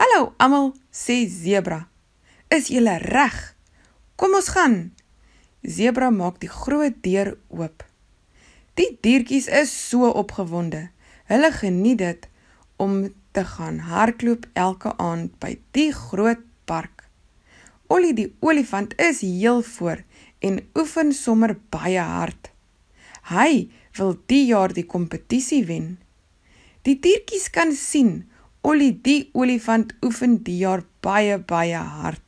"Hallo almal," sê Sebra. "Is julle reg? Kom ons gaan." Sebra maak die groot deur oop. Die diertjies is so opgewonde. Hulle geniet dit om te gaan hardloop elke aand by die groot park. Ollie die olifant is heel voor en oefen sommer baie hard. Hy wil die jaar die kompetisie wen. Die diertjies kan sien Ollie die olifant oefen die jaar baie baie hard.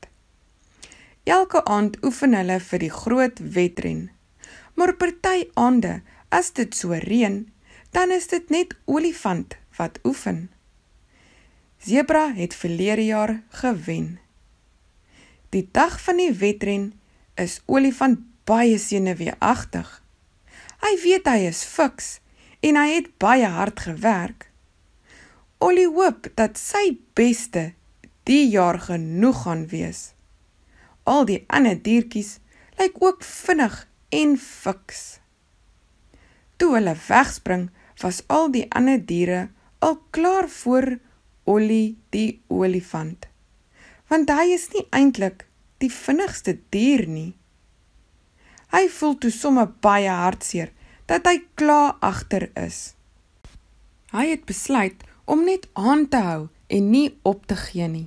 Elke aand oefen hulle vir die groot wedren. Maar party aande, as dit so reën, dan is dit net olifant wat oefen. Zebra het verlede jaar gewen. Die dag van die wedren is Olifant baie senuweeagtig. Hy weet hy is fiks en hy het baie hard gewerk. Olly hoop dat sy beste die jaar genoeg gaan wees. Al die ander diertjies lyk ook vinnig en fiks. Toe hulle wegspring, was al die ander diere al klaar voor Olly die olifant. Want hy is nie eintlik die vinnigste dier nie. Hy voel toe sommer baie hartseer dat hy klaar agter is. Hy het besluit om net aan te hou en nie op te gee nie.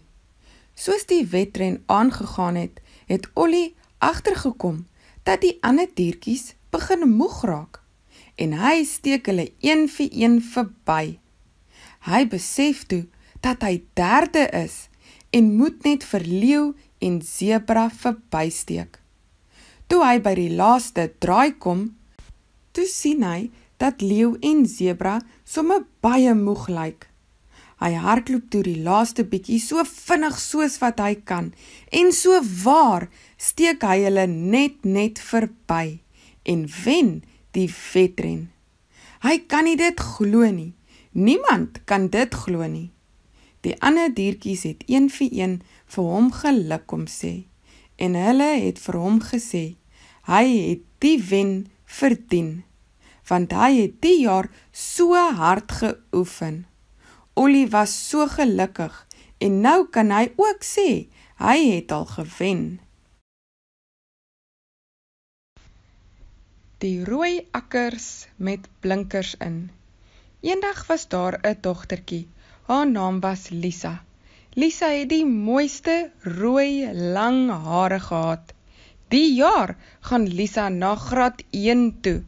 Soos die wedren aangegaan het, het Olly agtergekom dat die ander diertjies begin moeg raak en hy steek hulle een vir een verby. Hy besef toe dat hy derde is en moet net vir leeu en sebra verbysteek. Toe hy by die laaste draai kom, toe sien hy dat leeu en sebra sommer baie moeg lyk. Hy hardloop deur die laaste bietjie so vinnig soos wat hy kan en so waar steek hy hulle net net verby en wen die vetren. Hy kan nie dit glo nie. Niemand kan dit glo nie. Die ander diertjies het een vir een vir hom geluk om sê en hulle het vir hom gesê hy het die wen verdien want hy het die jaar so hard geoefen. Olly was so gelukkig en nou kan hy ook sê hy het al gewen. Die rooi akkers met blinkers in. Eendag was daar 'n dogtertjie Haar naam was Lisa. Lisa het die mooiste rooi lang hare gehad. Die jaar gaan Lisa na graad 1 toe.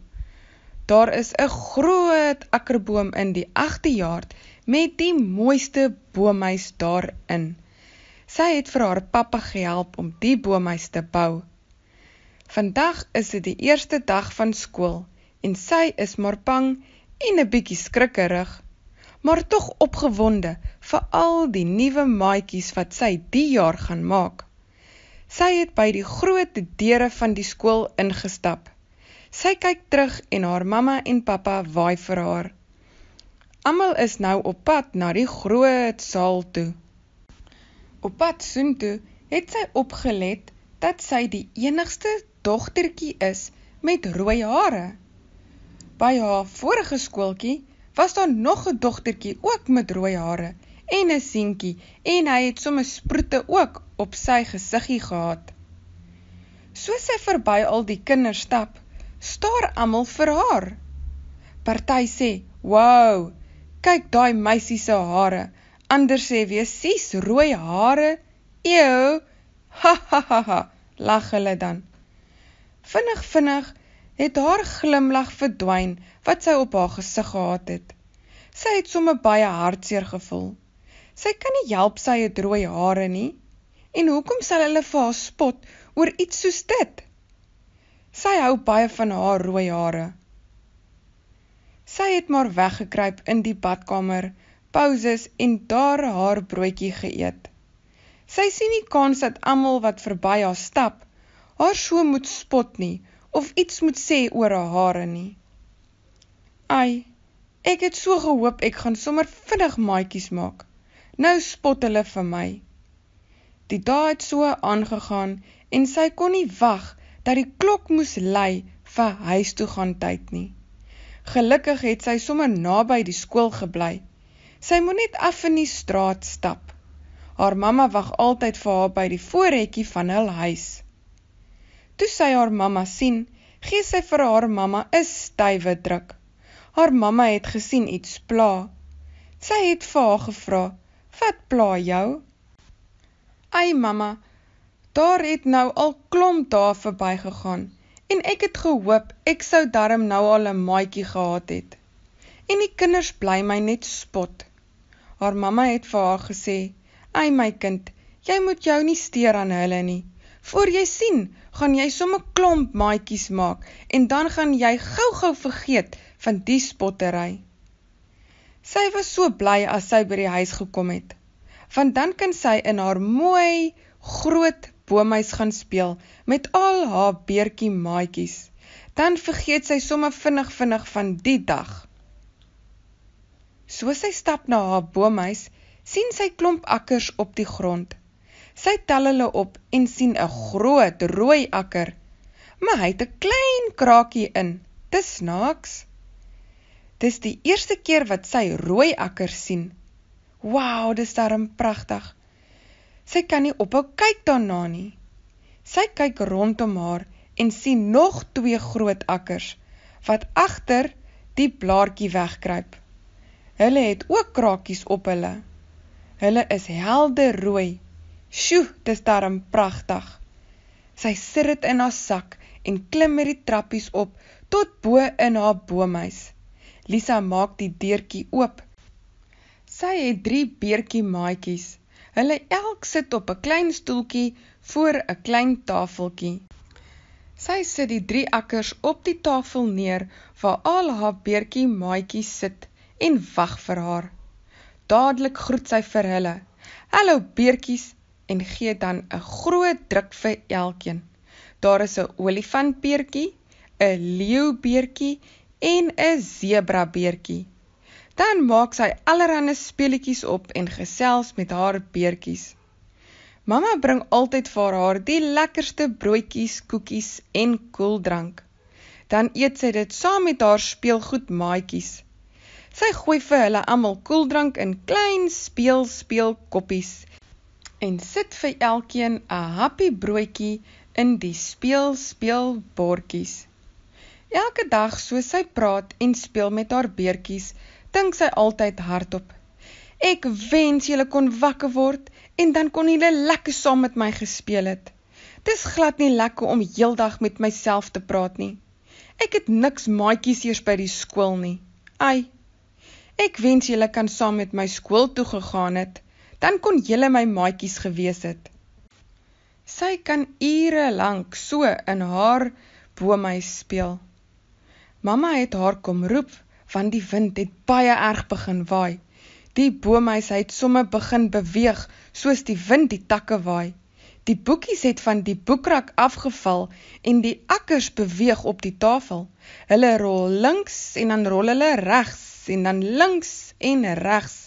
Daar is 'n groot akkerboom in die agterjaard met die mooiste boomhuis daarin. Sy het vir haar pappa gehelp om die boomhuis te bou. Vandag is dit die eerste dag van skool en sy is maar bang en 'n bietjie skrikkerig maar tog opgewonde vir al die nuwe maatjies wat sy die jaar gaan maak. Sy het by die groot deure van die skool ingestap. Sy kyk terug en haar mamma en pappa waai vir haar. Almal is nou op pad na die groot saal toe. Op pad soontoe het sy opgelet dat sy die enigste dogtertjie is met rooi hare. By haar vorige skooltjie was daar nog 'n dogtertjie ook met rooi hare en 'n seentjie en hy het sommer sproete ook op sy gesiggie gehad. Soos sy verby al die kinders stap, staar almal vir haar. Party sê: "Wow, kyk daai meisie se hare." Ander sê weer: "Sies, rooi hare." Eeu. Ha ha ha ha. Lag hulle dan. Vinnig vinnig het haar glimlag verdwyn wat sy op haar gesig gehad het. Sy het somme baie hartseer gevoel. Sy kan nie help sy het rooi hare nie. En hoekom sal hulle vir haar spot oor iets soos dit? Sy hou baie van haar rooi hare. Sy het maar weggekruip in die badkamer, pauses en daar haar broodjie geëet. Sy sien nie kans dat almal wat verby haar stap haar so moet spot nie of iets moet sê oor haar hare nie. Ai, ek het so gehoop ek gaan sommer vinnig maatjies maak. Nou spot hulle vir my. Die dae het so aangegaan en sy kon nie wag dat die klok moes lui vir huis toe gaan tyd nie. Gelukkig het sy sommer naby die skool gebly. Sy moet net af in die straat stap. Haar mamma wag altyd vir haar by die voorhekkie van hul huis. Toe sy haar mamma sien, gee sy vir haar mamma 'n stywe druk. Haar mamma het gesien iets pla. Sy het vir haar gevra, "Wat pla jou?" "Ai mamma, daar het nou al klomp dae verbygegaan en ek het gehoop ek sou darm nou al 'n maatjie gehad het." En die kinders bly my net spot. Haar mamma het vir haar gesê, "Ai my kind, jy moet jou nie steur aan hulle nie. Voor jy sien gaan jy sommer klomp maatjies maak en dan gaan jy gou-gou vergeet van die spottery. Sy was so bly as sy by die huis gekom het, want dan kan sy in haar mooi groot boomhuis gaan speel met al haar beertjie maatjies. Dan vergeet sy sommer vinnig vinnig van die dag. Soos sy stap na haar boomhuis, sien sy klomp akkers op die grond. Sy tel hulle op en sien 'n groot rooi akker, maar hy het 'n klein kraakie in. Dis snaaks. Dis die eerste keer wat sy rooi akker sien. Wow, dis darem pragtig. Sy kan nie ophou kyk daarna nie. Sy kyk rondom haar en sien nog twee groot akkers wat agter die blaartjie wegkruip. Hulle het ook krakies op hulle. Hulle is helder rooi Sjoe, dis darm pragtig. Sy sit dit in haar sak en klim met die trappies op tot bo in haar boomhuis. Lisa maak die deurtjie oop. Sy het 3 beertjie maatjies. Hulle elk sit op 'n klein stoeltjie voor 'n klein tafeltjie. Sy sit die 3 akkers op die tafel neer waar al haar beertjie maatjies sit en wag vir haar. Dadelik groet sy vir hulle. Hallo beertjies, en gee dan 'n groot druk vir elkeen. Daar is 'n olifantbeertjie, 'n leeubeertjie en 'n sebrabeertjie. Dan maak sy allerhande speletjies op en gesels met haar beertjies. Mamma bring altyd vir haar die lekkerste broodjies, koekies en koeldrank. Dan eet sy dit saam met haar speelgoedmaatjies. Sy gooi vir hulle almal koeldrank in klein speel-speel koppies. -speel en sit vir elkeen 'n happie broodjie in die speel speel bordjies. Elke dag soos sy praat en speel met haar beertjies, dink sy altyd hardop: Ek wens julle kon wakker word en dan kon julle lekker saam met my gespeel het. Dis glad nie lekker om heeldag met myself te praat nie. Ek het niks maatjies eers by die skool nie. Ai. Ek wens julle kan saam met my skool toe gegaan het dan kon julle my maatjies gewees het. Sy kan ure lank so in haar bo my speel. Mamma het haar kom roep want die wind het baie erg begin waai. Die bomeis het somme begin beweeg soos die wind die takke waai. Die boekies het van die boekrak afgeval en die akkers beweeg op die tafel. Hulle rol links en dan rol hulle regs en dan links en regs.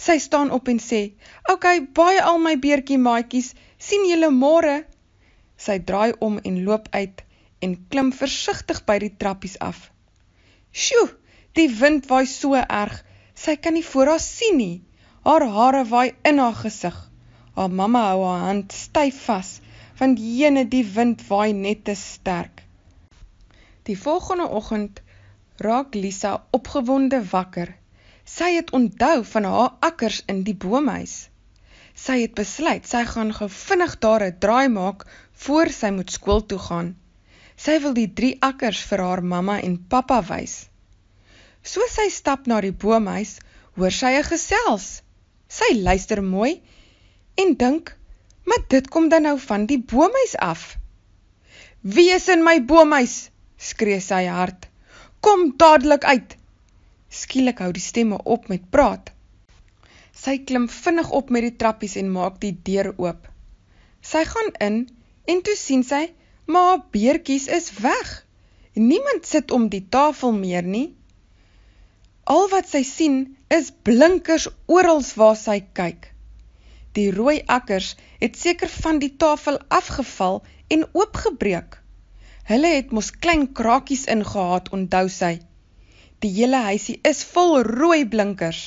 Sy staan op en sê: "Oké, okay, baie al my beertjie maatjies, sien julle môre." Sy draai om en loop uit en klim versigtig by die trappies af. "Sjoe, die wind waai so erg. Sy kan nie voor haar sien nie. Haar hare waai in haar gesig. Haar mamma hou haar hand styf vas, want jene die wind waai net te sterk." Die volgende oggend raak Lisa opgewonde wakker. Sy het onthou van haar akkers in die boomhuis. Sy het besluit sy gaan gou vinnig daar 'n draai maak voor sy moet skool toe gaan. Sy wil die drie akkers vir haar mamma en pappa wys. So sy stap na die boomhuis, hoor sy 'n gesels. Sy luister mooi en dink, "Maar dit kom dan nou van die boomhuis af." "Wie is in my boomhuis?" skree sy hard. "Kom dadelik uit!" Skielik hou die stemme op met praat. Sy klim vinnig op met die trappies en maak die deur oop. Sy gaan in en toe sien sy, maar haar beertjies is weg. Niemand sit om die tafel meer nie. Al wat sy sien is blinkers oral waar sy kyk. Die rooi akkers het seker van die tafel afgeval en oopgebreek. Hulle het mos klein krakies ingehaat, onthou sy. Die hele huisie is vol rooi blinkers.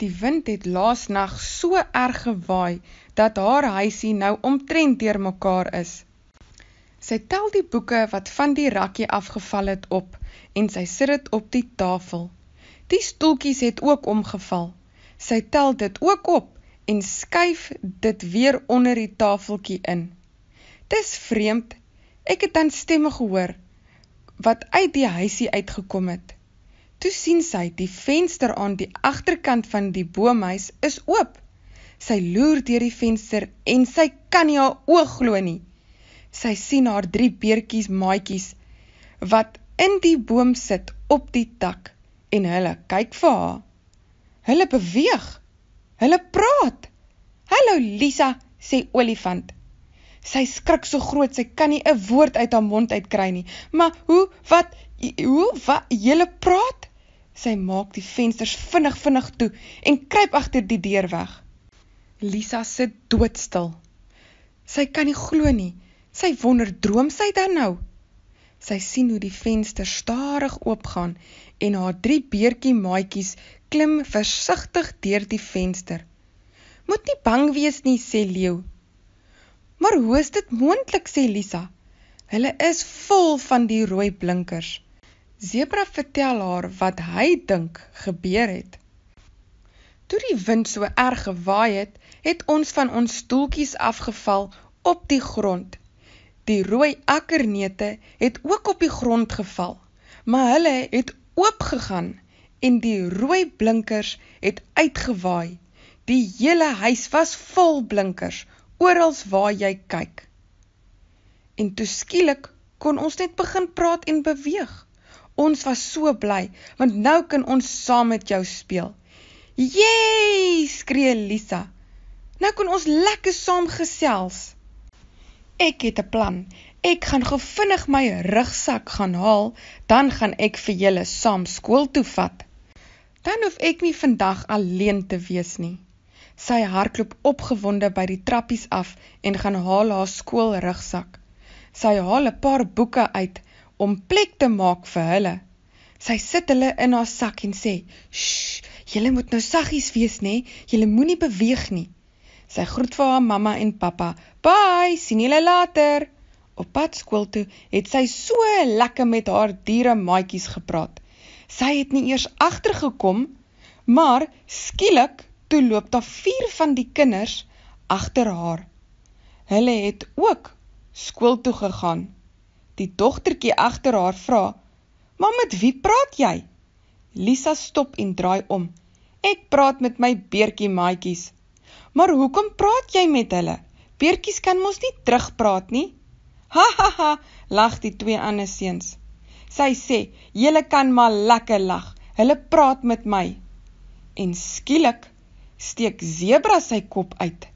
Die wind het laas nag so erg gewaai dat haar huisie nou omtrent deurmekaar is. Sy tel die boeke wat van die rakkie afgeval het op en sy sit dit op die tafel. Die stoeltjies het ook omgeval. Sy tel dit ook op en skuif dit weer onder die tafeltjie in. Dis vreemd. Ek het dan stemme gehoor wat uit die huisie uitgekom het. Toe sien sy die venster aan die agterkant van die boomhuis is oop. Sy loer deur die venster en sy kan nie haar oë glo nie. Sy sien haar drie beertjies maatjies wat in die boom sit op die tak en hulle kyk vir haar. Hulle beweeg. Hulle praat. "Hallo Lisa," sê olifant. Sy skrik so groot sy kan nie 'n woord uit haar mond uitkry nie. "Maar hoe wat hoe wat julle praat?" Sy maak die vensters vinnig vinnig toe en kruip agter die deur weg. Lisa sit doodstil. Sy kan nie glo nie. Sy wonder droom sy dan nou. Sy sien hoe die vensters stadig oopgaan en haar drie beertjie maatjies klim versigtig deur die venster. Moet nie bang wees nie, sê Leo. Maar hoe is dit moontlik, sê Lisa? Hulle is vol van die rooi blinkers. Zebra vertel haar wat hy dink gebeur het. Toe die wind so erg gewaai het, het ons van ons stoeltjies afgeval op die grond. Die rooi akkernete het ook op die grond geval, maar hulle het oopgegaan en die rooi blinkers het uitgewaai. Die hele huis was vol blinkers oral waar jy kyk. En toe skielik kon ons net begin praat en beweeg ons was so bly, want nou kan ons saam met jou speel. Yay! skree Lisa. Nou kan ons lekker saam gesels. Ek het 'n plan. Ek gaan gou vinnig my rugsak gaan haal, dan gaan ek vir julle saam skool toe vat. Dan hoef ek nie vandag alleen te wees nie. Sy hardloop opgewonde by die trappies af en gaan haar skoolrugsak. Sy haal 'n paar boeke uit om plek te maak vir hulle. Sy sit hulle in haar sak en sê: "Sj, julle moet nou saggies wees, nê? Julle moenie beweeg nie." Sy groet vir haar mamma en pappa. "Bye, sien julle later." Op pad skool toe het sy so lekker met haar diere maatjies gepraat. Sy het nie eers agtergekom, maar skielik toe loop daar vier van die kinders agter haar. Hulle het ook skool toe gegaan. Die dogtertjie agter haar vra: "Mam, met wie praat jy?" Lisa stop en draai om. "Ek praat met my beertjie maatjies." "Maar hoekom praat jy met hulle? Beertjies kan mos nie terugpraat nie." "Ha ha ha," lag die twee ander seuns. Sy sê: "Julle kan maar lekker lag. Hulle praat met my." En skielik steek Zebra sy kop uit.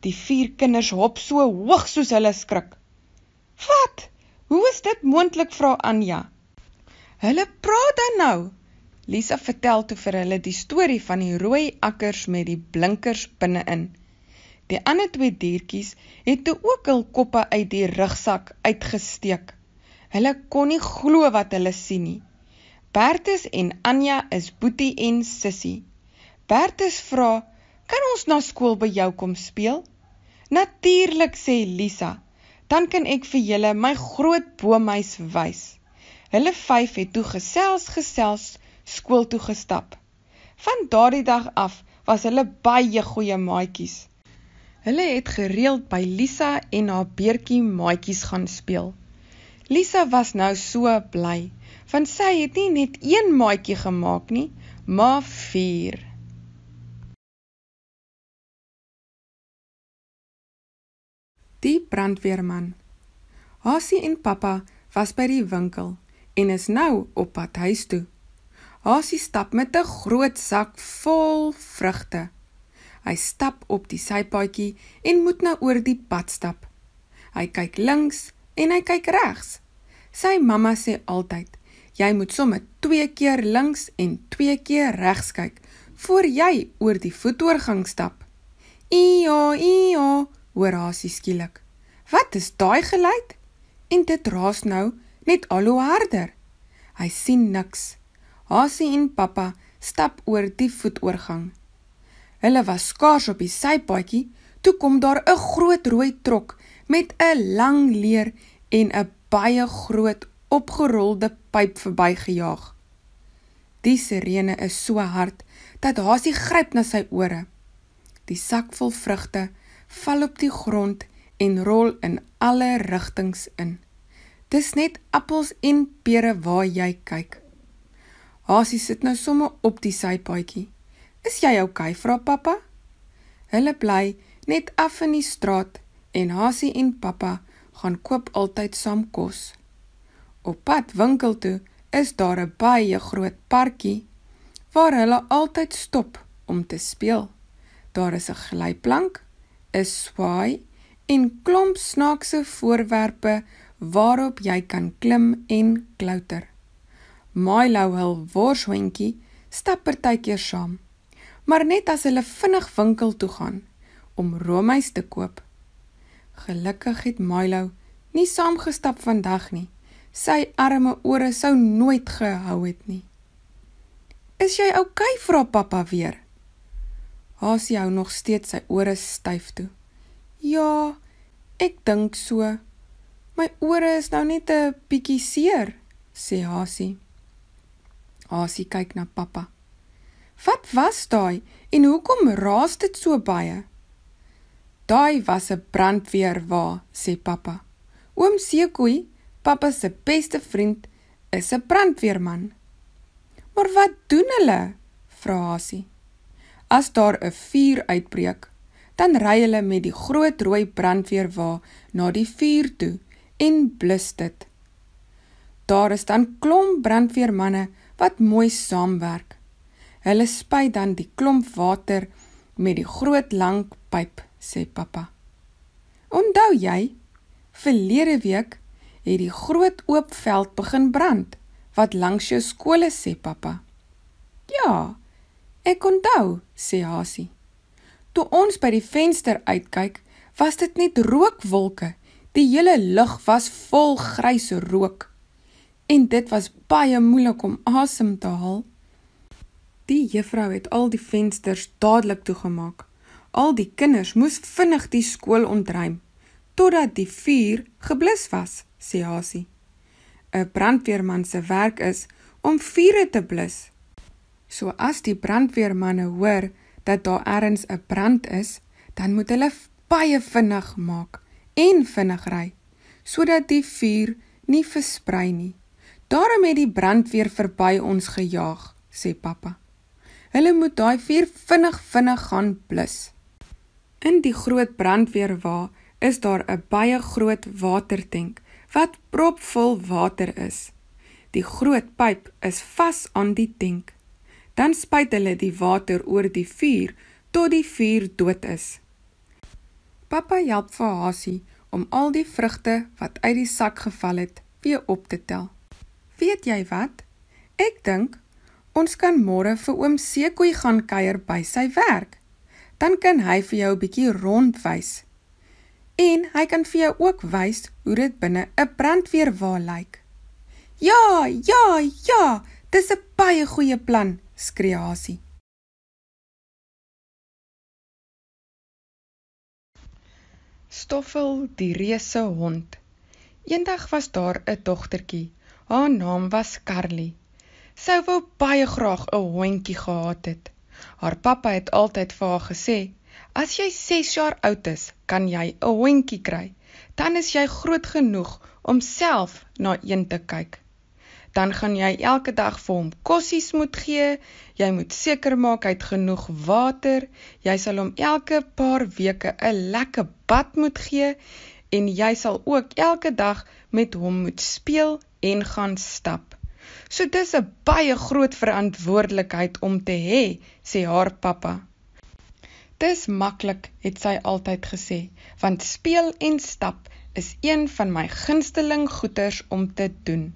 Die vier kinders hop so hoog soos hulle skrik. "Wat?" Hoe is dit moontlik vra Anja? Hulle praat dan nou. Lisa vertel toe vir hulle die storie van die rooi akkers met die blinkers binne-in. Die ander twee diertjies het toe ook hul koppe uit die rugsak uitgesteek. Hulle kon nie glo wat hulle sien nie. Bertus en Anja is Boetie en Sissie. Bertus vra, "Kan ons na skool by jou kom speel?" Natuurlik sê Lisa dan kan ek vir julle my groot boomhuis wys. Hulle vyf het toe gesels gesels skool toe gestap. Van daardie dag af was hulle baie goeie maatjies. Hulle het gereeld by Lisa en haar beertjie maatjies gaan speel. Lisa was nou so bly, want sy het nie net een maatjie gemaak nie, maar 4. Die brandweerman. Hasie en pappa was by die winkel en is nou op pad huis toe. Hasie stap met 'n groot sak vol vrugte. Hy stap op die sypaadjie en moet nou oor die pad stap. Hy kyk links en hy kyk regs. Sy mamma sê altyd: "Jy moet sommer twee keer links en twee keer regs kyk voor jy oor die voetoorgang stap." Ee o, ee o hoor Hasie skielik. Wat is daai geluid? En dit raas nou net al hoe harder. Hy sien niks. Hasie en pappa stap oor die voetoorgang. Hulle was skaars op die sypaadjie toe kom daar 'n groot rooi trok met 'n lang leer en 'n baie groot opgerolde pyp verbygejaag. Die sirene is so hard dat Hasie gryp na sy ore. Die sak vol vrugte val op die grond en rol in alle rigtings in. Dis net appels en pere waar jy kyk. Hasie sit nou sommer op die sypaadjie. Is jy oukei, okay, vra pappa? Hulle bly net af in die straat en Hasie en pappa gaan koop altyd saam kos. Op pad winkel toe is daar 'n baie groot parkie waar hulle altyd stop om te speel. Daar is 'n glyplank 'n swaai en klomp snaakse voorwerpe waarop jy kan klim en klouter. Milo hul worshondjie stap partykeer saam, maar net as hulle vinnig winkel toe gaan om roomys te koop. Gelukkig het Milo nie saamgestap vandag nie. Sy arme ore sou nooit gehou het nie. "Is jy oukei?" okay, vra pappa weer. Hasie hou nog steeds sy ore styf toe. Ja, ek dink so. My ore is nou net 'n bietjie seer, sê Hasie. Hasie kyk na pappa. Wat was daai en hoekom raas dit so baie? Daai was 'n brandweer wa, sê pappa. Oom Sekoe, pappa se beste vriend, is 'n brandweerman. Maar wat doen hulle? vra Hasie. As daar 'n vuur uitbreek, dan ry hulle met die groot rooi brandweerwa na die vuur toe en blus dit. Daar is dan klomp brandweermanne wat mooi saamwerk. Hulle spuit dan die klomp water met die groot lank pyp, sê pappa. Onthou jy, verlede week het die groot oop veld begin brand wat langs jou skool is, sê pappa. Ja. Ek onthou, sê Hasie. Toe ons by die venster uitkyk, was dit net rookwolke. Die hele lug was vol grys rook en dit was baie moeilik om asem te haal. Die juffrou het al die vensters dadelik toegemaak. Al die kinders moes vinnig die skool ontruim totdat die vuur geblus was, sê Hasie. 'n Brandweerman se werk is om vure te blus. So as die brandweermanne hoor dat daar ergens 'n brand is, dan moet hulle baie vinnig maak en vinnig ry sodat die vuur nie versprei nie. Daarom het die brandweer verby ons gejaag, sê pappa. Hulle moet daai vuur vinnig vinnig gaan blus. In die groot brandweerwa is daar 'n baie groot watertank wat propvol water is. Die groot pyp is vas aan die tank dan spuit hulle die water oor die vuur tot die vuur dood is. Pappa help vir Hasie om al die vrugte wat uit die sak geval het weer op te tel. Weet jy wat? Ek dink ons kan môre vir oom Sekoe gaan kuier by sy werk. Dan kan hy vir jou 'n bietjie rondwys. En hy kan vir jou ook wys hoe dit binne 'n brandweerwaal lyk. Ja, ja, ja, dis 'n baie goeie plan, skreasie. Stoffel die reuse hond. Eendag was daar 'n dogtertjie. Haar naam was Carly. Sy wou baie graag 'n hondjie gehad het. Haar pappa het altyd vir haar gesê: "As jy 6 jaar oud is, kan jy 'n hondjie kry. Dan is jy groot genoeg om self na een te kyk." dan gaan jy elke dag vir hom kossies moet gee. Jy moet seker maak hy het genoeg water. Jy sal hom elke paar weke 'n lekker bad moet gee en jy sal ook elke dag met hom moet speel en gaan stap. So dis 'n baie groot verantwoordelikheid om te hê, sê haar pappa. Dis maklik, het sy altyd gesê, want speel en stap is een van my gunsteling goeters om te doen.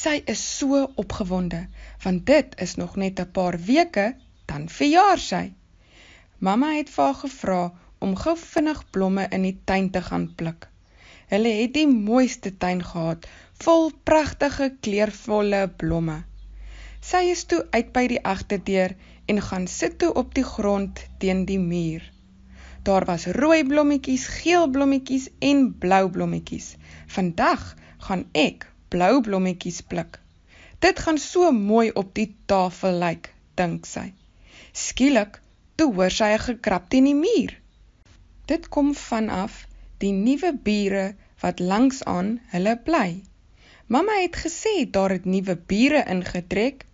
Sy is so opgewonde want dit is nog net 'n paar weke dan verjaar sy. Mamma het vir haar gevra om gou vinnig blomme in die tuin te gaan pluk. Hulle het die mooiste tuin gehad, vol pragtige kleurvolle blomme. Sy is toe uit by die agterdeur en gaan sit toe op die grond teen die muur. Daar was rooi blommetjies, geel blommetjies en blou blommetjies. Vandag gaan ek blou blommetjies pluk. Dit gaan so mooi op die tafel lyk, dink sy. Skielik toe hoor sy 'n gekrap teen die muur. Dit kom vanaf die nuwe bure wat langs aan hulle bly. Mamma het gesê daar het nuwe bure ingetrek.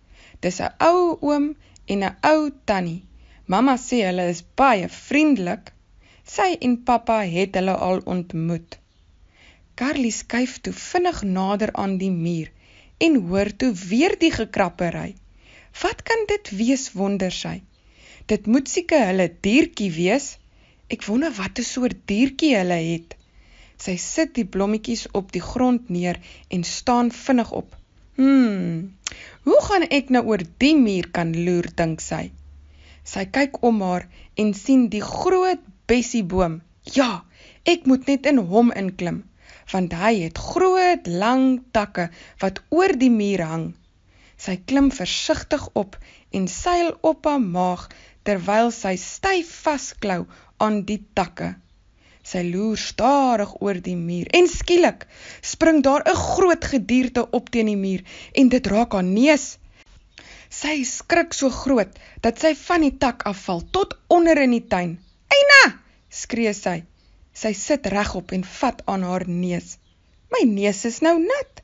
Dis 'n ou oom en 'n ou tannie. Mamma sê hulle is baie vriendelik. Sy en pappa het hulle al ontmoet. Carly skuif toe vinnig nader aan die muur en hoor toe weer die gekrappery. Wat kan dit wees wonder sy? Dit moet seker hulle diertjie wees. Ek wonder wat 'n soort diertjie hulle het. Sy sit die blommetjies op die grond neer en staan vinnig op. Hmm. Hoe gaan ek nou oor die muur kan loer dink sy. Sy kyk om haar en sien die groot bessieboom. Ja, ek moet net in hom inklim want hy het groot lang takke wat oor die muur hang. Sy klim versigtig op en seil op haar maag terwyl sy styf vasklou aan die takke. Sy loer stadig oor die muur en skielik spring daar 'n groot gedierde op teen die muur en dit raak haar neus. Sy skrik so groot dat sy van die tak afval tot onder in die tuin. "Eina!" skree sy. Sy sit regop en vat aan haar neus. My neus is nou nat.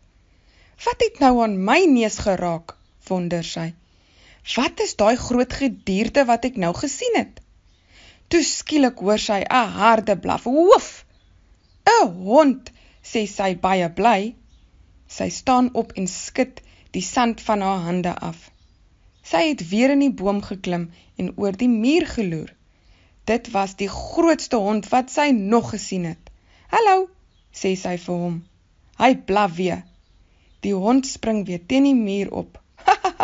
Wat het nou aan my neus geraak? wonder sy. Wat is daai groot gedierde wat ek nou gesien het? Toe skielik hoor sy 'n harde blaf. Hoef. 'n Hond, sê sy baie bly. Sy staan op en skud die sand van haar hande af. Sy het weer in die boom geklim en oor die muur geloer. Dit was die grootste hond wat sy nog gesien het. "Hallo," sê sy vir hom. Hy blaf weer. Die hond spring weer teen die muur op.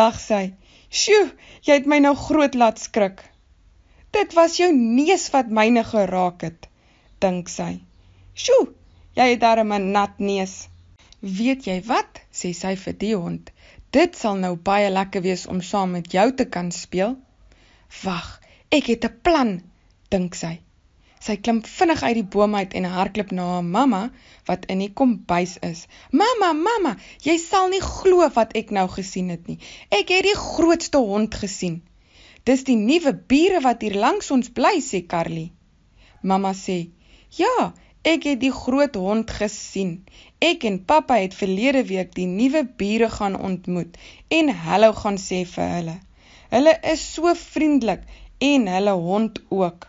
Lag sy. "Sjoe, jy het my nou groot laat skrik." "Dit was jou neus wat myne geraak het," dink sy. "Sjoe, jy het darem 'n nat neus." "Weet jy wat?" sê sy vir die hond. "Dit sal nou baie lekker wees om saam met jou te kan speel." "Wag," Ek het 'n plan, dink sy. Sy klim vinnig uit die boom uit en hardloop na haar mamma wat in die kombuis is. "Mamma, mamma, jy sal nie glo wat ek nou gesien het nie. Ek het die grootste hond gesien. Dis die nuwe bure wat hier langs ons bly," sê Carly. Mamma sê, "Ja, ek het die groot hond gesien. Ek en pappa het verlede week die nuwe bure gaan ontmoet en hallo gaan sê vir hulle. Hulle is so vriendelik en hulle hond ook.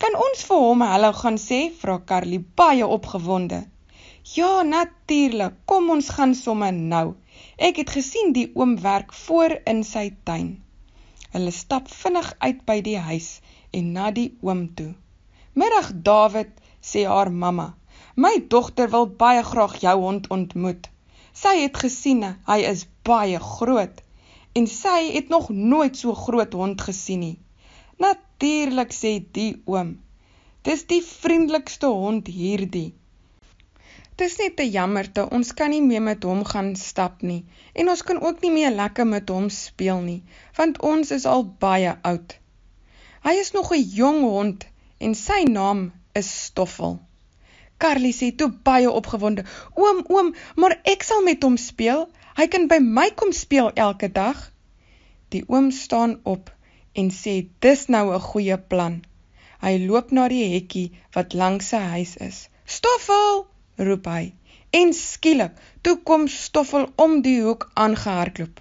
Kan ons vir hom hallo gaan sê? vra Carly baie opgewonde. Ja, natuurlik. Kom ons gaan sommer nou. Ek het gesien die oom werk voor in sy tuin. Hulle stap vinnig uit by die huis en na die oom toe. Middag, Dawid, sê haar mamma. My dogter wil baie graag jou hond ontmoet. Sy het gesien hy is baie groot en sy het nog nooit so groot hond gesien nie. Natuurlik sê die oom. Dis die vriendelikste hond hierdie. Dis net te jammerte, ons kan nie meer met hom gaan stap nie en ons kan ook nie meer lekker met hom speel nie, want ons is al baie oud. Hy is nog 'n jong hond en sy naam is Stoffel. Carly sê toe baie opgewonde: "Oom, oom, maar ek sal met hom speel. Hy kan by my kom speel elke dag." Die oom staan op en sê dis nou 'n goeie plan. Hy loop na die hekkie wat langs sy huis is. Stoffel, roep hy. En skielik, toe kom Stoffel om die hoek aangehardloop.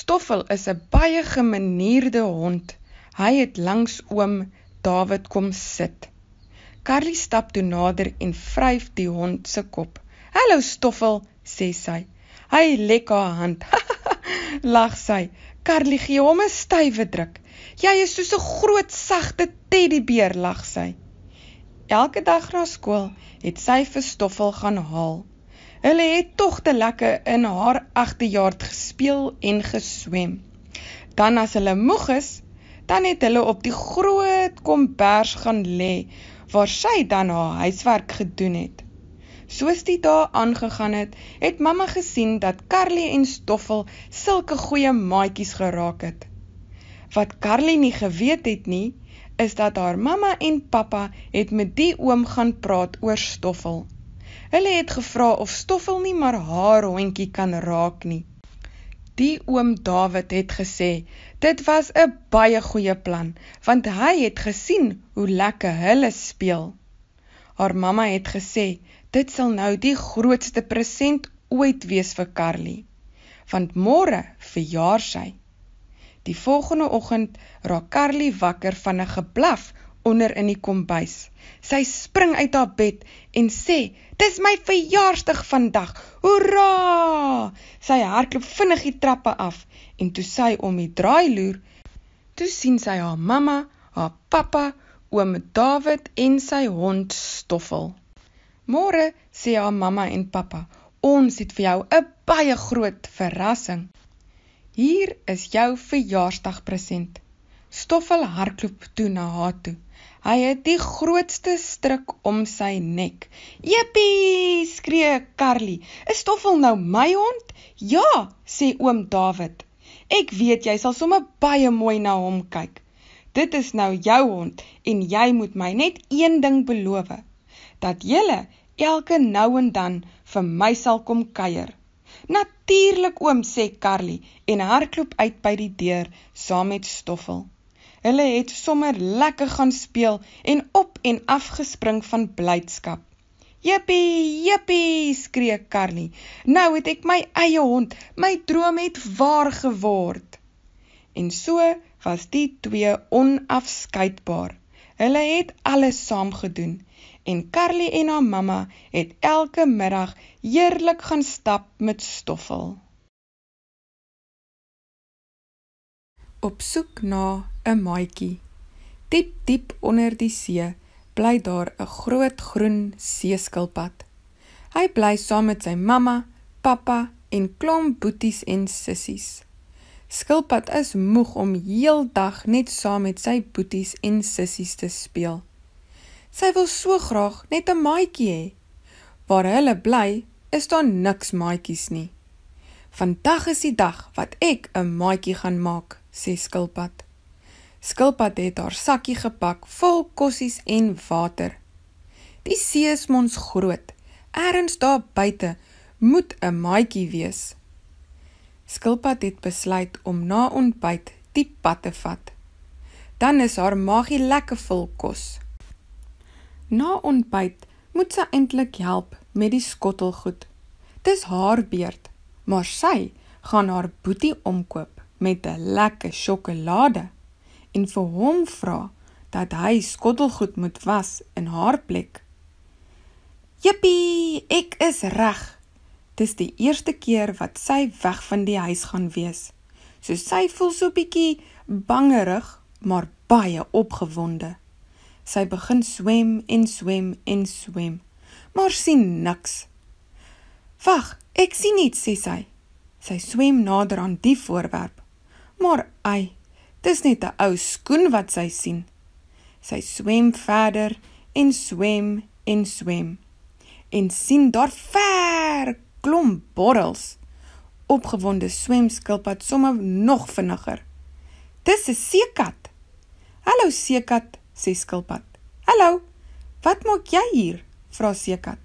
Stoffel is 'n baie gemanierde hond. Hy het langs oom David kom sit. Carly stap toe nader en vryf die hond se kop. "Hallo Stoffel," sê sy. Hy lek haar hand. Lag sy. Carly gee hom 'n stywe druk. Ja, jy is soos 'n groot sagte teddybeer, lag sy. Elke dag na skool het sy vir Stoffel gaan haal. Hulle het tog te lekker in haar agterjaard gespeel en geswem. Dan as hulle moeg is, dan het hulle op die groot kombers gaan lê waar sy dan haar huiswerk gedoen het. Soos die dae aangegaan het, het mamma gesien dat Carly en Stoffel sulke goeie maatjies geraak het. Wat Carly nie geweet het nie, is dat haar mamma en pappa het met die oom gaan praat oor Stoffel. Hulle het gevra of Stoffel nie maar haar hondjie kan raak nie. Die oom Dawid het gesê, dit was 'n baie goeie plan, want hy het gesien hoe lekker hulle speel. Haar mamma het gesê, dit sal nou die grootste present ooit wees vir Carly, want môre verjaar sy. Die volgende oggend raak Carly wakker van 'n geblaf onder in die kombuis. Sy spring uit haar bed en sê: "Dis my verjaarsdag vandag. Hoera!" Sy hardloop vinnig die trappe af en toe sy om die draai loer, toe sien sy haar mamma, haar pappa, oom Dawid en sy hond Stoffel. Môre, sê haar mamma en pappa. Ons het vir jou 'n baie groot verrassing. Hier is jou verjaarsdagpresent. Stoffel hardloop toe na haar toe. Hy het die grootste stryk om sy nek. "Epie!" skree Carly. "Is Stoffel nou my hond?" "Ja," sê oom Dawid. "Ek weet jy sal sommer baie mooi na hom kyk. Dit is nou jou hond en jy moet my net een ding beloof." dat julle elke nou en dan vir my sal kom kuier. Natuurlik oom sê Carly en hardloop uit by die deur saam met Stoffel. Hulle het sommer lekker gaan speel en op en af gespring van blydskap. "Jippie, jippie!" skree Carly. "Nou het ek my eie hond. My droom het waar geword." En so was die twee onafskeidbaar. Hulle het alles saam gedoen en Carly en haar mamma het elke middag heerlik gaan stap met Stoffel. Op soek na 'n maatjie. Diep diep onder die see bly daar 'n groot groen seeskilpad. Hy bly saam met sy mamma, pappa en klomp boeties en sissies. Skilpad is moeg om heeldag net saam met sy boeties en sissies te speel. Sy wil so graag net 'n maatjie hê. Waar hulle bly, is daar niks maatjies nie. Vandag is die dag wat ek 'n maatjie gaan maak, sê Skilpad. Skilpad het haar sakkie gepak vol kossies en water. Die see is mons groot. Ergens daar buite moet 'n maatjie wees. Skilpad het besluit om na ontbyt die pad te vat. Dan is haar maagie lekker vol kos. Na ontbyt moet sy eintlik help met die skottelgoed. Dis haar beurt, maar sy gaan haar boetie omkoop met 'n lekker sjokolade en vir hom vra dat hy skottelgoed moet was in haar plek. Jippie, ek is reg. Dis die eerste keer wat sy weg van die huis gaan wees. So sy voel so bietjie bangerig, maar baie opgewonde. Sy begin swem en swem en swem, maar sien niks. "Wag, ek sien iets," sê sy. Sy swem nader aan die voorwerp, maar ai, dis net 'n ou skoen wat sy sien. Sy swem verder en swem en swem en sien daar ver klomp borrels. Opgewonde swemskilpad somme nog vinniger. Dis 'n seekat. Hallo seekat sê skilpad. Hallo. Wat maak jy hier? vra seekat.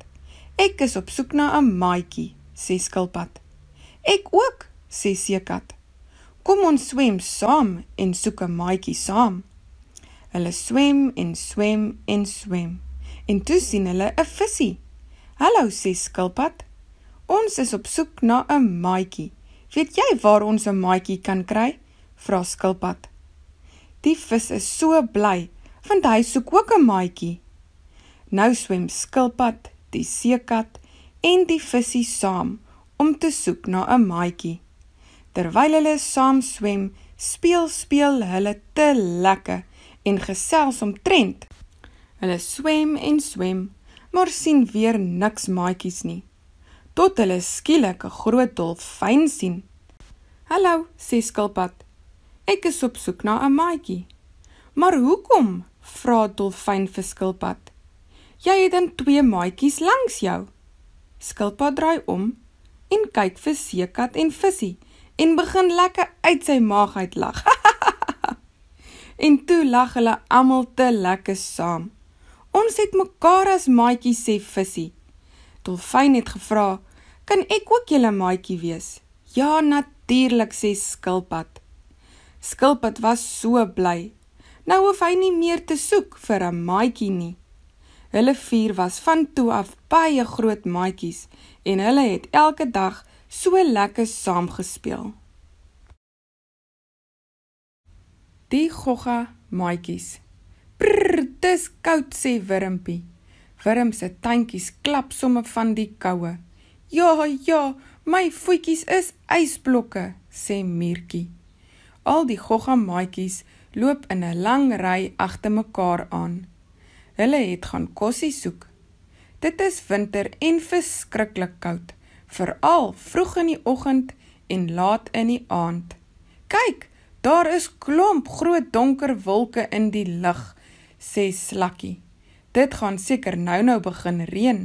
Ek is op soek na 'n maatjie, sê skilpad. Ek ook, sê seekat. Kom ons swem saam en soek 'n maatjie saam. Hulle swem en swem en swem. En toe sien hulle 'n visie. Hallo, sê skilpad. Ons is op soek na 'n maatjie. Weet jy waar ons 'n maatjie kan kry? vra skilpad. Die vis is so bly want hy soek ook 'n maatjie. Nou swem skilpad, die seekat en die visie saam om te soek na 'n maatjie. Terwyl hulle saam swem, speel speel hulle te lekker en gesels omtrent. Hulle swem en swem, maar sien weer niks maatjies nie. Tot hulle skielik 'n groot dolfyn sien. "Hallo," sê skilpad. "Ek is op soek na 'n maatjie." "Maar hoekom?" vra dolfyn vir skilpad. Jy het dan twee maatjies langs jou. Skilpad draai om en kyk vir seekat en visie en begin lekker uit sy maag uit lag. en toe lag hulle almal te lekker saam. Ons het mekaar as maatjies sê visie. Dolfyn het gevra, "Kan ek ook julle maatjie wees?" "Ja, natuurlik," sê skilpad. Skilpad was so bly nou of hy nie meer te soek vir 'n maatjie nie. Hulle vier was van toe af baie groot maatjies en hulle het elke dag so lekker saam gespeel. Die gogga maatjies. Prr, dis koud sê Wurmpie. Wurm se tandjies klap somme van die koue. Ja, ja, my voetjies is ysblokke sê Miertjie. Al die gogga maatjies loop in 'n lang ry agter mekaar aan. Hulle het gaan kosse soek. Dit is winter en verskriklik koud, veral vroeg in die oggend en laat in die aand. Kyk, daar is klomp groot donker wolke in die lug, sê Slakkie. Dit gaan seker nou-nou begin reën.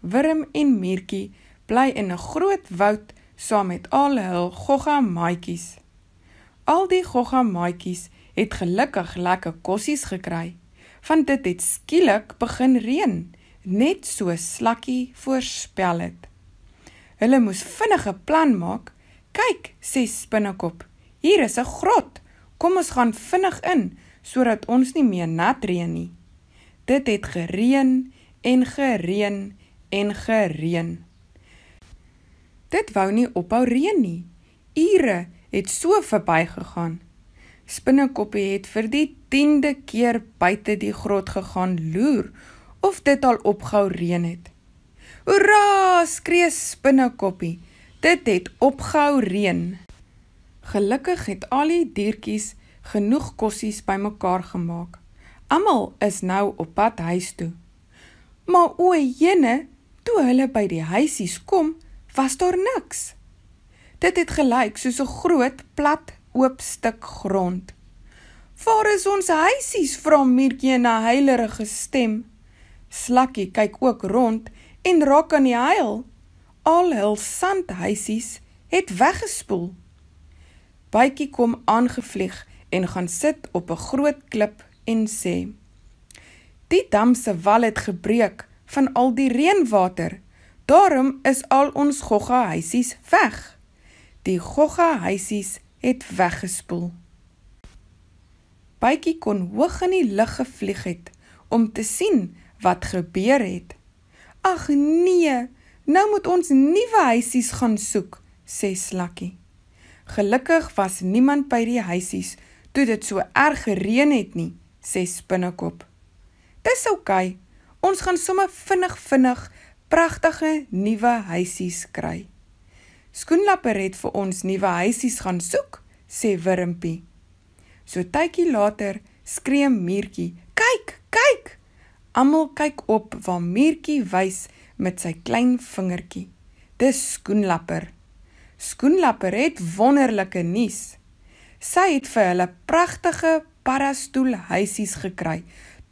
Wurm en Miertjie bly in 'n groot woud saam met al hul gogga maatjies. Al die gogga maatjies het gelukkig lekker kossies gekry. Van dit het skielik begin reën, net so slakkie voorspel het. Hulle moes vinnig 'n plan maak. "Kyk," sê Spinnekop, "hier is 'n grot. Kom ons gaan vinnig in sodat ons nie meer nat reën nie." Dit het gereën en gereën en gereën. Dit wou nie ophou reën nie. Ure het so verbygegaan. Spinnekoppie het vir die 10de keer buite die grot gegaan loer of dit al opgehou reën het. "Hoera!" skree Spinnekoppie. "Dit het opgehou reën." Gelukkig het al die diertjies genoeg kossies bymekaar gemaak. Almal is nou op pad huis toe. Maar o, jene, toe hulle by die huisies kom, was daar niks. Dit het gelyk soos 'n groot plat oop stuk grond. "Waar is ons huisies?" vra Mierkie na heilerige stem. Slakkie kyk ook rond en raak aan die huil. Al hul sandhuisies het weggespoel. Baietjie kom aangevlieg en gaan sit op 'n groot klip en sê: "Die dam se wal het gebreek van al die reënwater. Daarom is al ons goggahuisies weg." Die gogga huisies het weggespoel. Bytjie kon hoog in die lug gevlieg het om te sien wat gebeur het. Ag nee, nou moet ons nuwe huisies gaan soek, sê Slakkie. Gelukkig was niemand by die huisies toe dit so erg gereën het nie, sê Spinnekop. Dis oukei. Okay, ons gaan sommer vinnig vinnig pragtige nuwe huisies kry. Skoenlapper het vir ons nuwe huisies gaan soek, sê Wurmpie. So tydjie later skree Muurtjie: "Kyk, kyk!" Almal kyk op waar Muurtjie wys met sy klein vingertjie. Dis Skoenlapper. Skoenlapper het wonderlike nuus. Sy het vir hulle pragtige parastoelhuisies gekry,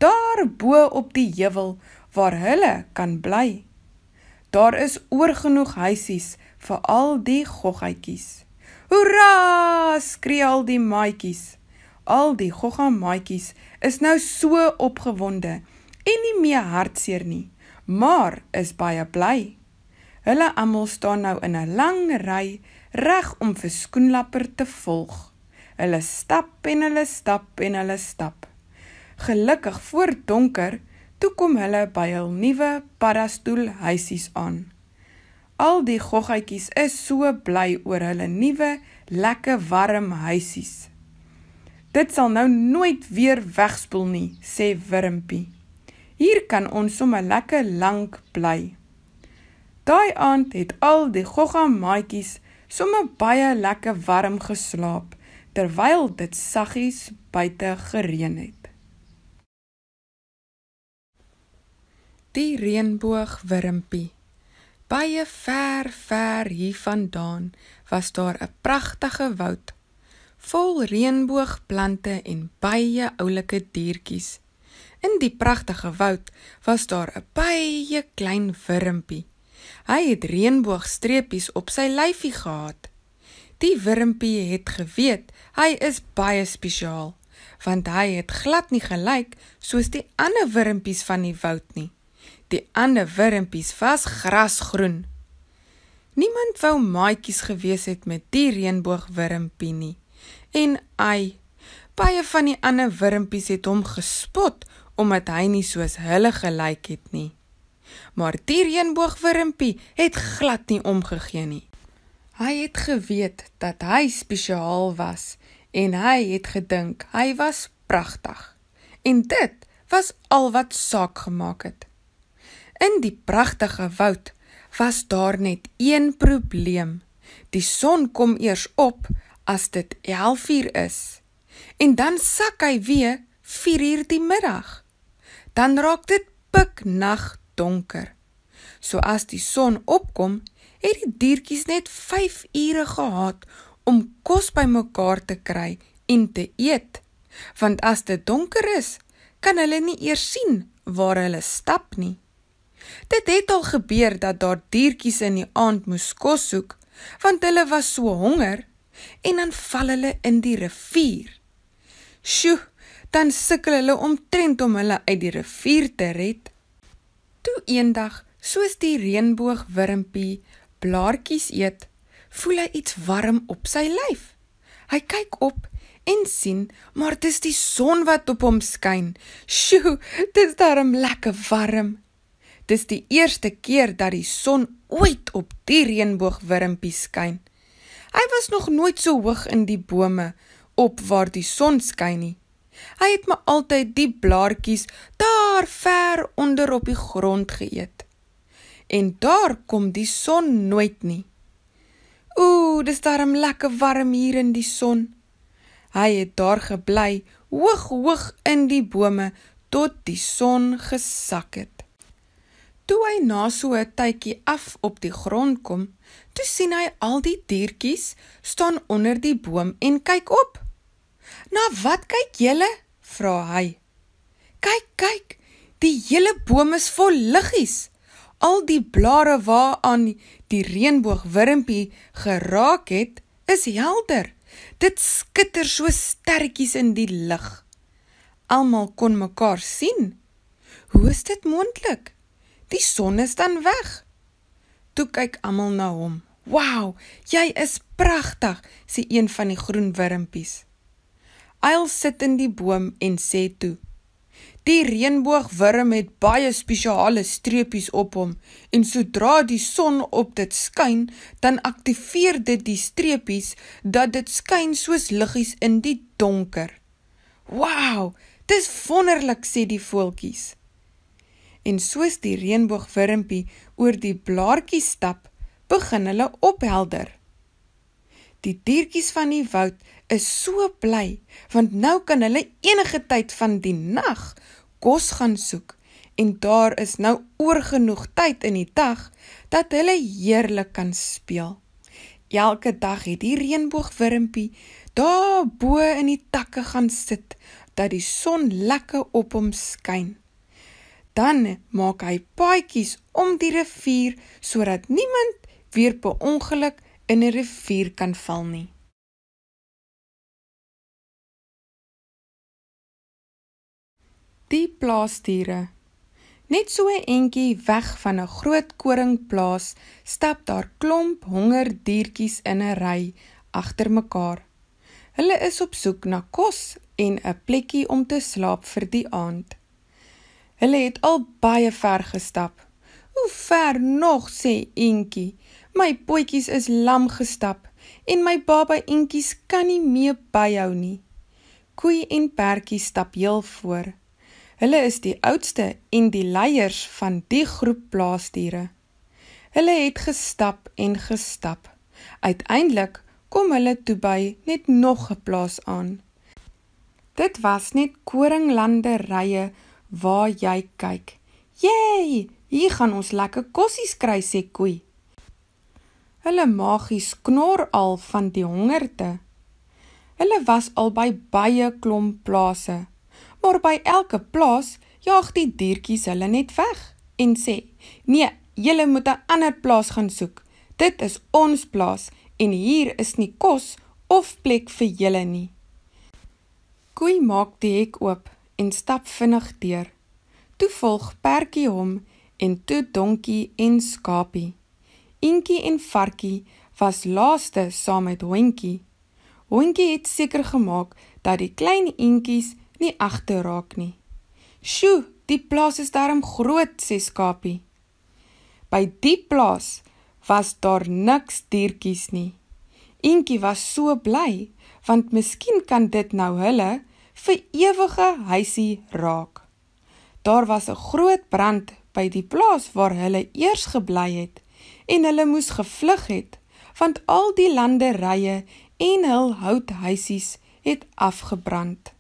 daar bo op die heuwel waar hulle kan bly. Daar is oorgenoeg huisies vir al die goggaatjies. Hoera! skree al die maatjies. Al die gogga maatjies is nou so opgewonde en nie meer hartseer nie, maar is baie bly. Hulle almal staan nou in 'n lang ry reg om vir skoenlapper te volg. Hulle stap en hulle stap en hulle stap. Gelukkig voor donker toe kom hulle by hul nuwe paddastoel huisies aan. Al die goggetjies is so bly oor hulle nuwe lekker warm huisies. Dit sal nou nooit weer wegspoel nie, sê Wurmpie. Hier kan ons sommer lekker lank bly. Daai aand het al die gogga maatjies sommer baie lekker warm geslaap terwyl dit saggies buite gereën het. Die reënboogwurmpie. Baie ver, ver hiervandaan was daar 'n pragtige woud vol reënboogplante en baie oulike diertjies. In die pragtige woud was daar 'n baie klein wurmpie. Hy het reënboogstreepies op sy lyfie gehad. Die wurmpie het geweet hy is baie spesiaal, want hy het glad nie gelyk soos die ander wurmpies van die woud nie die ander wurmpies was grasgroen. Niemand wou maatjies gewees het met die reënboogwurmpie nie. En ai, baie van die ander wurmpies het hom gespot omdat hy nie soos hulle gelyk het nie. Maar die reënboogwurmpie het glad nie omgegee nie. Hy het geweet dat hy spesiaal was en hy het gedink hy was pragtig. En dit was al wat saak gemaak het. In die pragtige woud was daar net een probleem. Die son kom eers op as dit 11:00 is en dan sak hy weer 4:00 die middag. Dan raak dit piknag donker. So as die son opkom, het die diertjies net 5 ure gehad om kos bymekaar te kry en te eet. Want as dit donker is, kan hulle nie eers sien waar hulle stap nie. Dit het al gebeur dat daar diertjies in die aand moes kos soek, want hulle was so honger en dan val hulle in die rivier. Sjoe, dan sukkel hulle omtrent om hulle uit die rivier te red. Toe eendag, soos die reënboogwurmpie blaartjies eet, voel hy iets warm op sy lyf. Hy kyk op en sien, maar dit is die son wat op hom skyn. Sjoe, dit is darm lekker warm. Dis die eerste keer dat die son ooit op die reënboogwurmpie skyn. Hy was nog nooit so hoog in die bome op waar die son skyn nie. Hy het maar altyd die blaartjies daar ver onder op die grond geëet. En daar kom die son nooit nie. Ooh, dis darm lekker warm hier in die son. Hy het daar gebly, hoog hoog in die bome tot die son gesak het. Toe hy na so 'n tydjie af op die grond kom, toe sien hy al die diertjies staan onder die boom en kyk op. "Na wat kyk julle?" vra hy. "Kyk, kyk, die hele boom is vol liggies. Al die blare waaraan die reënboogwurmpie geraak het, is helder. Dit skitter so sterretjies in die lig." Almal kon mekaar sien. "Hoe is dit moontlik?" Die son is dan weg. Toe kyk almal na hom. "Wow, jy is pragtig," sê een van die groen wurmpies. Eil sit in die boom en sê toe: "Die reënboogwurm het baie spesiale streepies op hom en sodra die son op dit skyn, dan aktiveer dit die streepies dat dit skyn soos liggies in die donker." "Wow, dis wonderlik," sê die voeltjies en soos die reënboogwurmpie oor die blaartjie stap, begin hulle ophelder. Die diertjies van die woud is so bly, want nou kan hulle enige tyd van die nag kos gaan soek en daar is nou oorgenoeg tyd in die dag dat hulle heerlik kan speel. Elke dag het die reënboogwurmpie daar bo in die takke gaan sit dat die son lekker op hom skyn dan maak hy paadjies om die rivier sodat niemand weer per ongeluk in 'n rivier kan val nie. Die plaasdiere. Net so 'n entjie weg van 'n groot koringplaas stap daar klomp hongerdiertjies in 'n ry agter mekaar. Hulle is op soek na kos en 'n plekkie om te slaap vir die aand. Hulle het al baie ver gestap. Hoe ver nog sê eentjie? My potjies is lam gestap en my baba eentjies kan nie meer byhou nie. Koei en perdjie stap heel voor. Hulle is die oudste en die leiers van die groep plaasdiere. Hulle het gestap en gestap. Uiteindelik kom hulle toe by net nog 'n plaas aan. Dit was net koringlanderye waar jy kyk. Jey, hier gaan ons lekker kossies kry sê koei. Hulle magies knor al van die hongerte. Hulle was al by baie klomp plase, maar by elke plaas jaag die diertjies hulle net weg en sê: "Nee, julle moet 'n ander plaas gaan soek. Dit is ons plaas en hier is nie kos of plek vir julle nie." Koei maak die hek oop en stap vinnig deur. Toe volg Perkie hom en toe Donkie en Skapie. Inkie en Varkie was laaste saam met Hondjie. Hondjie het seker gemaak dat die klein eentjies nie agter raak nie. "Sjoe, die plaas is darm groot," sê Skapie. By die plaas was daar niks diertjies nie. Eentjie was so bly, want miskien kan dit nou hulle vir ewige huisie raak. Daar was 'n groot brand by die plaas waar hulle eers gebly het en hulle moes gevlug het want al die landerye en hul houthuisies het afgebrand.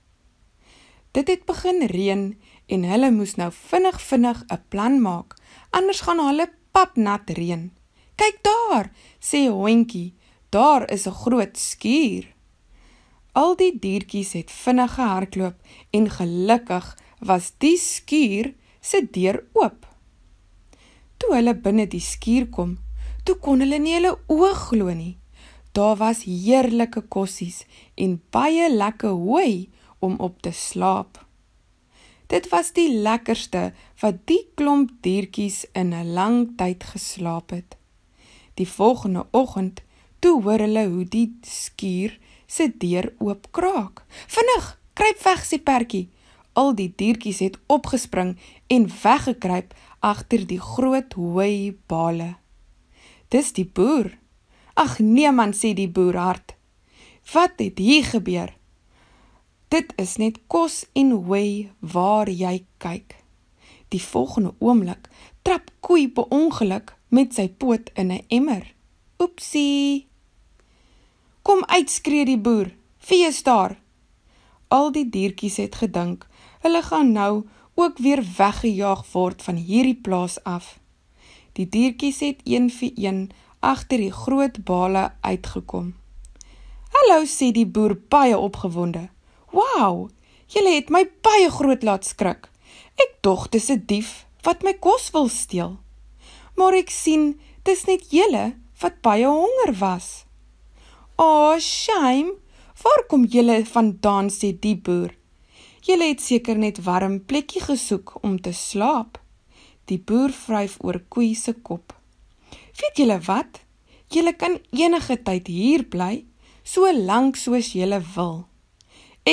Dit het begin reën en hulle moes nou vinnig vinnig 'n plan maak anders gaan hulle papnat reën. Kyk daar, sê hondjie, daar is 'n groot skuur. Al die diertjies het vinnig gehardloop en gelukkig was die skuur se deur oop. Toe hulle binne die skuur kom, toe kon hulle nie hulle oë glo nie. Daar was heerlike kossies en baie lekker hooi om op te slaap. Dit was die lekkerste wat die klomp diertjies in 'n lang tyd geslaap het. Die volgende oggend, toe hoor hulle hoe die skuur se deur oop kraak. Vinnig, kruip weg sê pertjie. Al die diertjies het opgespring en weggekruip agter die groot hooi bale. Dis die boer. Ag nee man sê die boer hard. Wat het hier gebeur? Dit is net kos en hooi waar jy kyk. Die volgende oomblik trap koei per ongeluk met sy poot in 'n emmer. Oepsie. Kom uit skree die boer. Vee is daar. Al die diertjies het gedink, hulle gaan nou ook weer weggejaag word van hierdie plaas af. Die diertjies het een vir een agter die groot bale uitgekom. Hallo sê die boer baie opgewonde. Wow, julle het my baie groot laat skrik. Ek dog dis 'n dief wat my kos wil steel. Maar ek sien dis net julle wat baie honger was. "O, oh, ah, shame! Waar kom julle vandaan?" sê die boer. "Julle het seker net warm plekkie gesoek om te slaap." Die boer vryf oor koei se kop. "Weet julle wat? Julle kan enige tyd hier bly, so lank soos julle wil.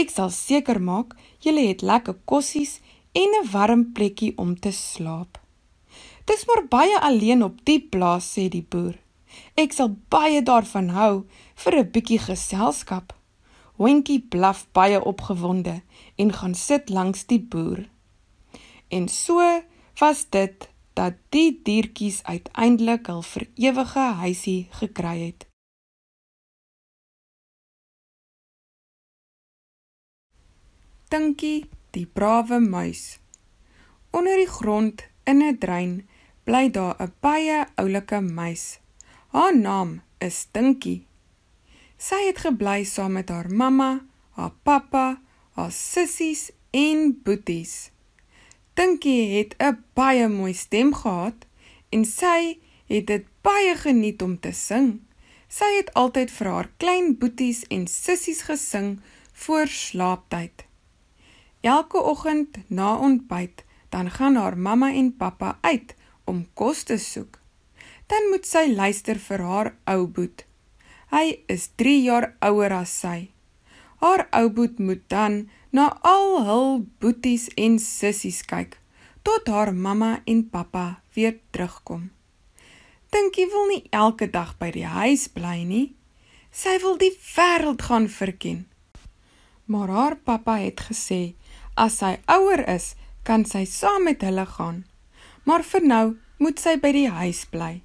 Ek sal seker maak julle het lekker kossies en 'n warm plekkie om te slaap." Dis maar baie alleen op die plaas sê die boer. Ek sal baie daarvan hou vir 'n bietjie geselskap. Hondjie blaf baie opgewonde en gaan sit langs die boer. En so was dit dat die diertjies uiteindelik hul vir ewige huisie gekry het. Dinkie, die brawe muis. Onder die grond in 'n drein bly daar 'n baie oulike muis Haar naam is Dinky. Sy het gebly saam met haar mamma, haar pappa, haar sissies en boeties. Dinky het 'n baie mooi stem gehad en sy het dit baie geniet om te sing. Sy het altyd vir haar klein boeties en sissies gesing voor slaaptyd. Elke oggend na ontbyt, dan gaan haar mamma en pappa uit om kos te soek dan moet sy luister vir haar ou boet. Hy is 3 jaar ouer as sy. Haar ou boet moet dan na al hul boeties en sissies kyk tot haar mamma en pappa weer terugkom. Dinkie wil nie elke dag by die huis bly nie. Sy wil die wêreld gaan verken. Maar haar pappa het gesê as sy ouer is, kan sy saam met hulle gaan. Maar vir nou moet sy by die huis bly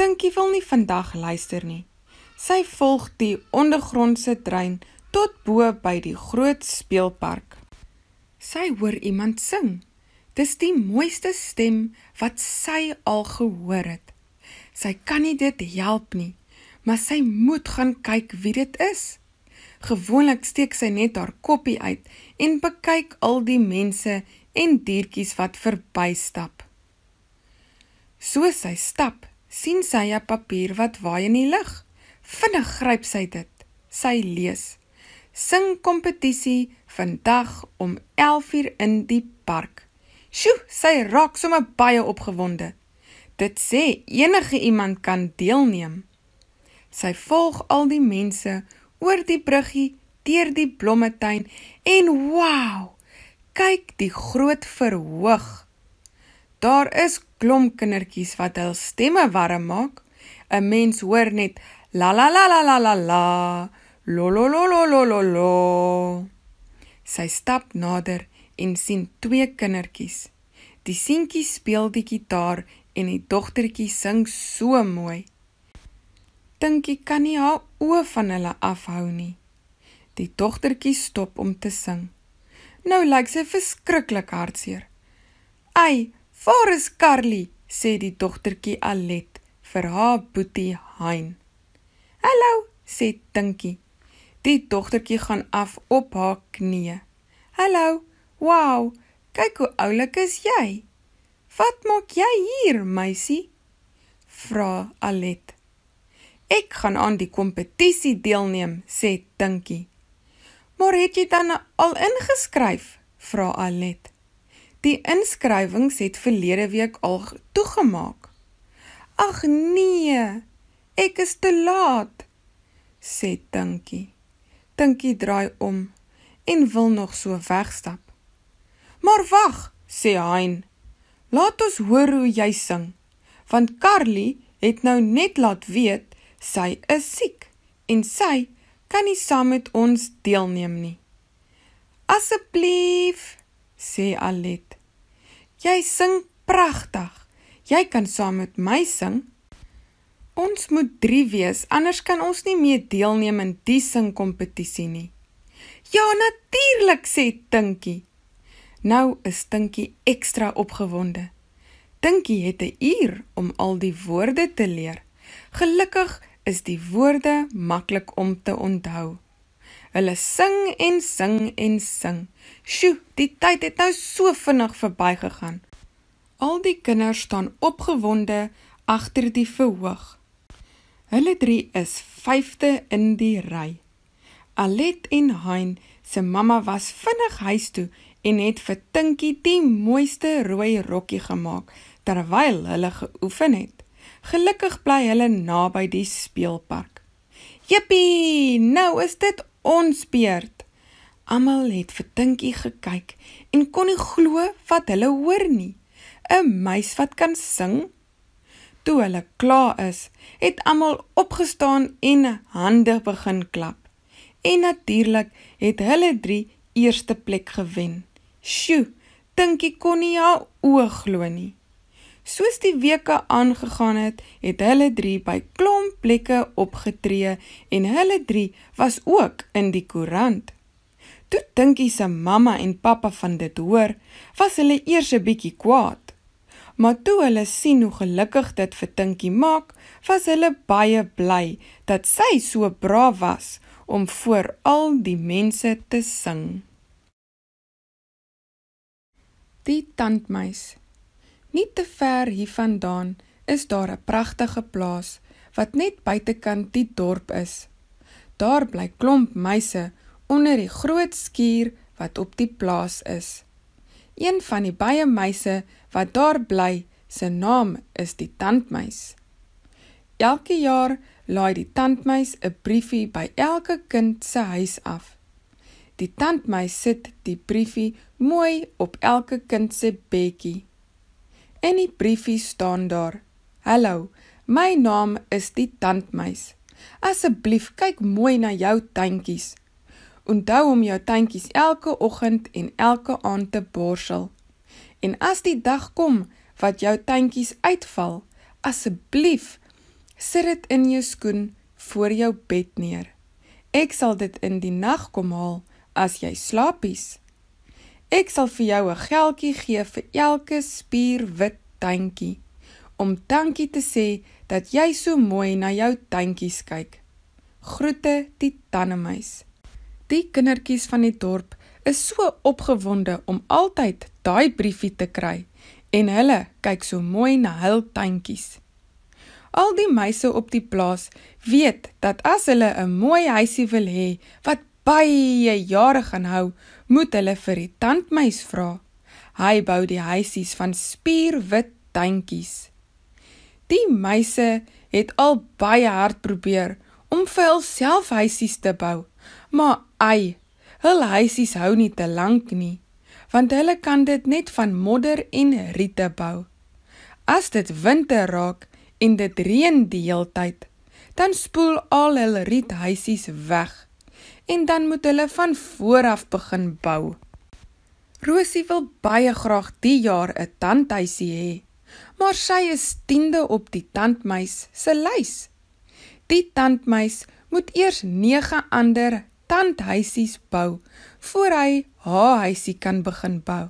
dink jy wil nie vandag luister nie. Sy volg die ondergrondse trein tot bo by die groot speelpark. Sy hoor iemand sing. Dis die mooiste stem wat sy al gehoor het. Sy kan nie dit help nie, maar sy moet gaan kyk wie dit is. Gewoonlik steek sy net haar koppie uit en bekyk al die mense en diertjies wat verbystap. So sy stap, sien sy 'n papier wat waai in die lug. Vinnig gryp sy dit. Sy lees: Sing kompetisie vandag om 11uur in die park. Sjoe, sy raak sommer baie opgewonde. Dit sê enige iemand kan deelneem. Sy volg al die mense oor die bruggie, deur die blommetuin en wow! Kyk die groot verhoog. Daar is klomp kindertjies wat hul stemme warm maak. 'n Mens hoor net la la la la la la la. Lo lo lo lo lo lo lo. Sy stap nader en sien twee kindertjies. Die seentjie speel die gitaar en die dogtertjie sing so mooi. Tinkie kan nie haar oë van hulle afhou nie. Die dogtertjie stop om te sing. Nou lyk sy verskriklik hartseer. Ai, "Waar is Carly?" sê die dogtertjie Alet vir haar boetie Hein. "Hallo," sê Tinkie. Die dogtertjie gaan af op haar knie. "Hallo. Wow, kyk hoe oulik is jy. Wat maak jy hier, meisie?" vra Alet. "Ek gaan aan die kompetisie deelneem," sê Tinkie. "Maar het jy dan al ingeskryf?" vra Alet. Die inskrywings het verlede week al toegemaak. Ag nee, ek is te laat, sê Tinkie. Tinkie draai om en wil nog so wegstap. Maar wag, sê Hein. Laat ons hoor hoe jy sing, want Carly het nou net laat weet sy is siek en sy kan nie saam met ons deelneem nie. Asseblief, sê Alet. Jy sing pragtig. Jy kan saam met my sing. Ons moet 3 wees, anders kan ons nie mee deelneem in die singkompetisie nie. Ja, natuurlik sê Tinkie. Nou is Tinkie ekstra opgewonde. Tinkie het 'n uur om al die woorde te leer. Gelukkig is die woorde maklik om te onthou. Hulle sing en sing en sing. Sjoe, die tyd het nou so vinnig verbygegaan. Al die kinders staan opgewonde agter die verhoog. Hulle drie is vyfde in die ry. Alet en Hein se mamma was vinnig huis toe en het vir Tinkie die mooiste rooi rokkie gemaak terwyl hulle geoefen het. Gelukkig bly hulle naby die speelpark. Jippie, nou is dit ons beurt. Almal het vir Tinkie gekyk en kon nie glo wat hulle hoor nie. 'n Meis wat kan sing. Toe hulle klaar is, het almal opgestaan en hande begin klap. En natuurlik het hulle drie eerste plek gewen. Sjoe, Tinkie kon nie haar oë glo nie. Soos die weke aangegaan het, het hulle drie by klomp plekke opgetree en hulle drie was ook in die koerant. Toe Dinkie se mamma en pappa van dit hoor, was hulle eers 'n bietjie kwaad. Maar toe hulle sien hoe gelukkig dit vir Dinkie maak, was hulle baie bly dat sy so braaf was om voor al die mense te sing. Die tandmeisie Nie te ver hiervandaan is daar 'n pragtige plaas wat net buitekant die dorp is. Daar bly klomp muise onder die groot skuur wat op die plaas is. Een van die baie muise wat daar bly, se naam is die tandmuis. Elke jaar laai die tandmuis 'n briefie by elke kind se huis af. Die tandmuis sit die briefie mooi op elke kind se bedjie. In die briefie staan daar: Hallo, my naam is die tandmeis. Asseblief kyk mooi na jou tandjies. Onthou om jou tandjies elke oggend en elke aand te borsel. En as die dag kom wat jou tandjies uitval, asseblief sit dit in jou skoen voor jou bed neer. Ek sal dit in die nag kom haal as jy slaapies. Ek sal vir jou 'n geltjie gee vir elke spierwit tuintjie om dankie te sê dat jy so mooi na jou tuintjies kyk. Groete, die tannemeis. Die kindertjies van die dorp is so opgewonde om altyd daai briefie te kry en hulle kyk so mooi na hul tuintjies. Al die meise op die plaas weet dat as hulle 'n mooi huisie wil hê wat baie jare gaan hou, moet hulle vir die tandmeis vra. Hy bou die huisies van spierwit tuintjies. Die meise het al baie hard probeer om vir hulself huisies te bou, maar ai, hulle huisies hou nie te lank nie, want hulle kan dit net van modder en riete bou. As dit winter raak en dit reën die hele tyd, dan spoel al hulle riethuisies weg en dan moet hulle van voor af begin bou. Rosie wil baie graag die jaar 'n tandhuisie hê, maar sy is 10de op die tandmeis se lys. Die tandmeis moet eers 9 ander tandhuisies bou voor hy haar huisie kan begin bou.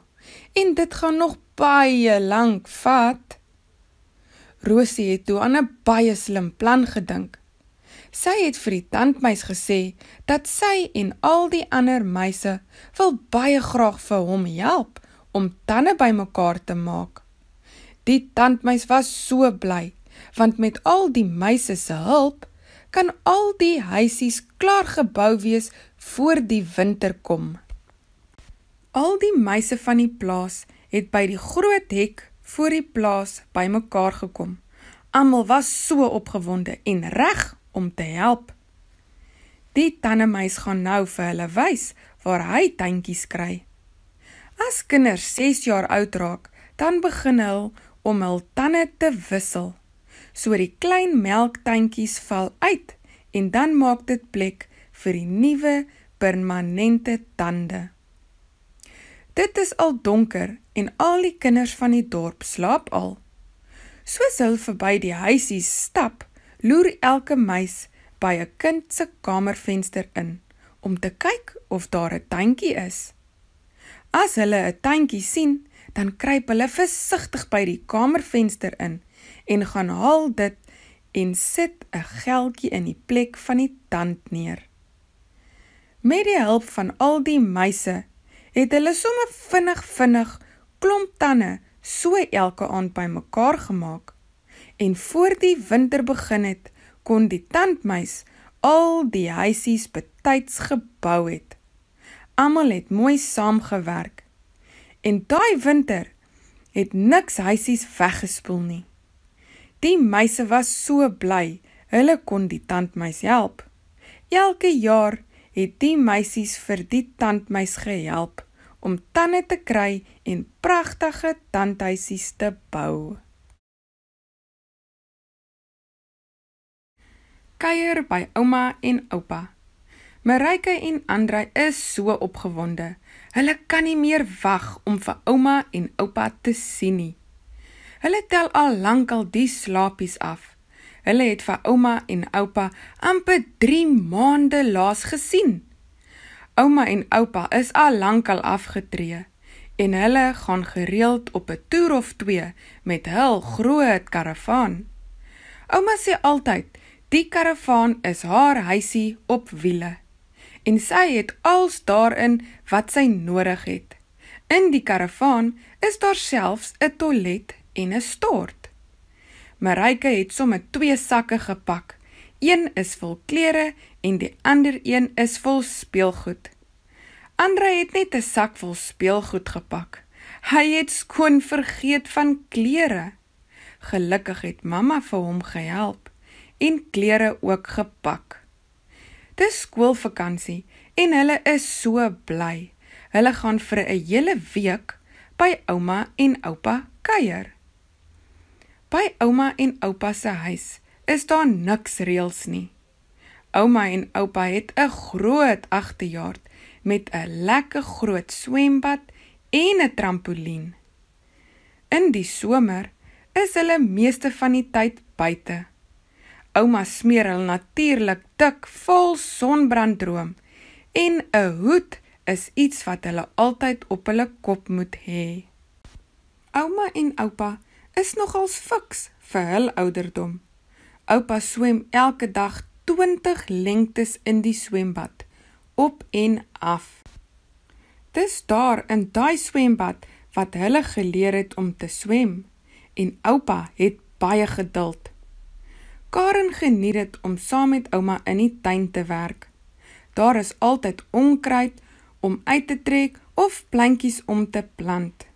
En dit gaan nog baie lank vat. Rosie het toe aan 'n baie slim plan gedink. Sy het vir die tandmeis gesê dat sy en al die ander meise wil baie graag vir hom help om tande bymekaar te maak. Die tandmeis was so bly, want met al die meise se hulp kan al die huisies klaar gebou wees voor die winter kom. Al die meise van die plaas het by die groot hek voor die plaas bymekaar gekom. Almal was so opgewonde en reg om te help. Die tannemeis gaan nou vir hulle wys waar hy tuintjies kry. As kinders 6 jaar oud raak, dan begin hulle om hul tande te wissel. So die klein melktuintjies val uit en dan maak dit plek vir die nuwe permanente tande. Dit is al donker en al die kinders van die dorp slaap al. Soos hulle verby die huisies stap, loer elke meis by 'n kind se kamervenster in om te kyk of daar 'n tuintjie is. As hulle 'n tuintjie sien, dan kruip hulle versigtig by die kamervenster in en gaan haal dit en sit 'n geldjie in die plek van die tand neer. Met die hulp van al die meise het hulle sommer vinnig vinnig klomp tande so elke aand bymekaar gemaak en voor die winter begin het, kon die tandmeis al die huisies betyds gebou het. Almal het mooi saamgewerk. En daai winter het niks huisies weggespoel nie. Die meise was so bly. Hulle kon die tandmeis help. Elke jaar het die meisies vir die tandmeis gehelp om tande te kry en pragtige tandhuisies te bou. kuier by ouma en oupa. Marike en Andrei is so opgewonde. Hulle kan nie meer wag om vir ouma en oupa te sien nie. Hulle tel al lankal die slapies af. Hulle het vir ouma en oupa amper 3 maande laas gesien. Ouma en oupa is al lankal afgetree en hulle gaan gereeld op 'n toer of twee met hul groot karavaan. Ouma sê altyd Die karavaan is haar huisie op wiele en sy het als daarin wat sy nodig het. In die karavaan is daar selfs 'n toilet en 'n stort. Marike het sommer twee sakke gepak. Een is vol klere en die ander een is vol speelgoed. Andre het net 'n sak vol speelgoed gepak. Hy het skoon vergeet van klere. Gelukkig het mamma vir hom gehelp en klere ook gepak. Dis skoolvakansie en hulle is so bly. Hulle gaan vir 'n hele week by ouma en oupa kuier. By ouma en oupa se huis is daar niks reëls nie. Ouma en oupa het 'n groot agterjaard met 'n lekker groot swembad en 'n trampolien. In die somer is hulle meeste van die tyd buite. Ouma smeer hulle natuurlik dik vol sonbrandroom en 'n hoed is iets wat hulle altyd op hulle kop moet hê. Ouma en oupa is nogals fiks vir hul ouderdom. Oupa swem elke dag 20 lengtes in die swembad, op en af. Dis daar in daai swembad wat hulle geleer het om te swem en oupa het baie geduld. Karen geniet dit om saam met ouma in die tuin te werk. Daar is altyd onkruid om uit te trek of plantjies om te plant.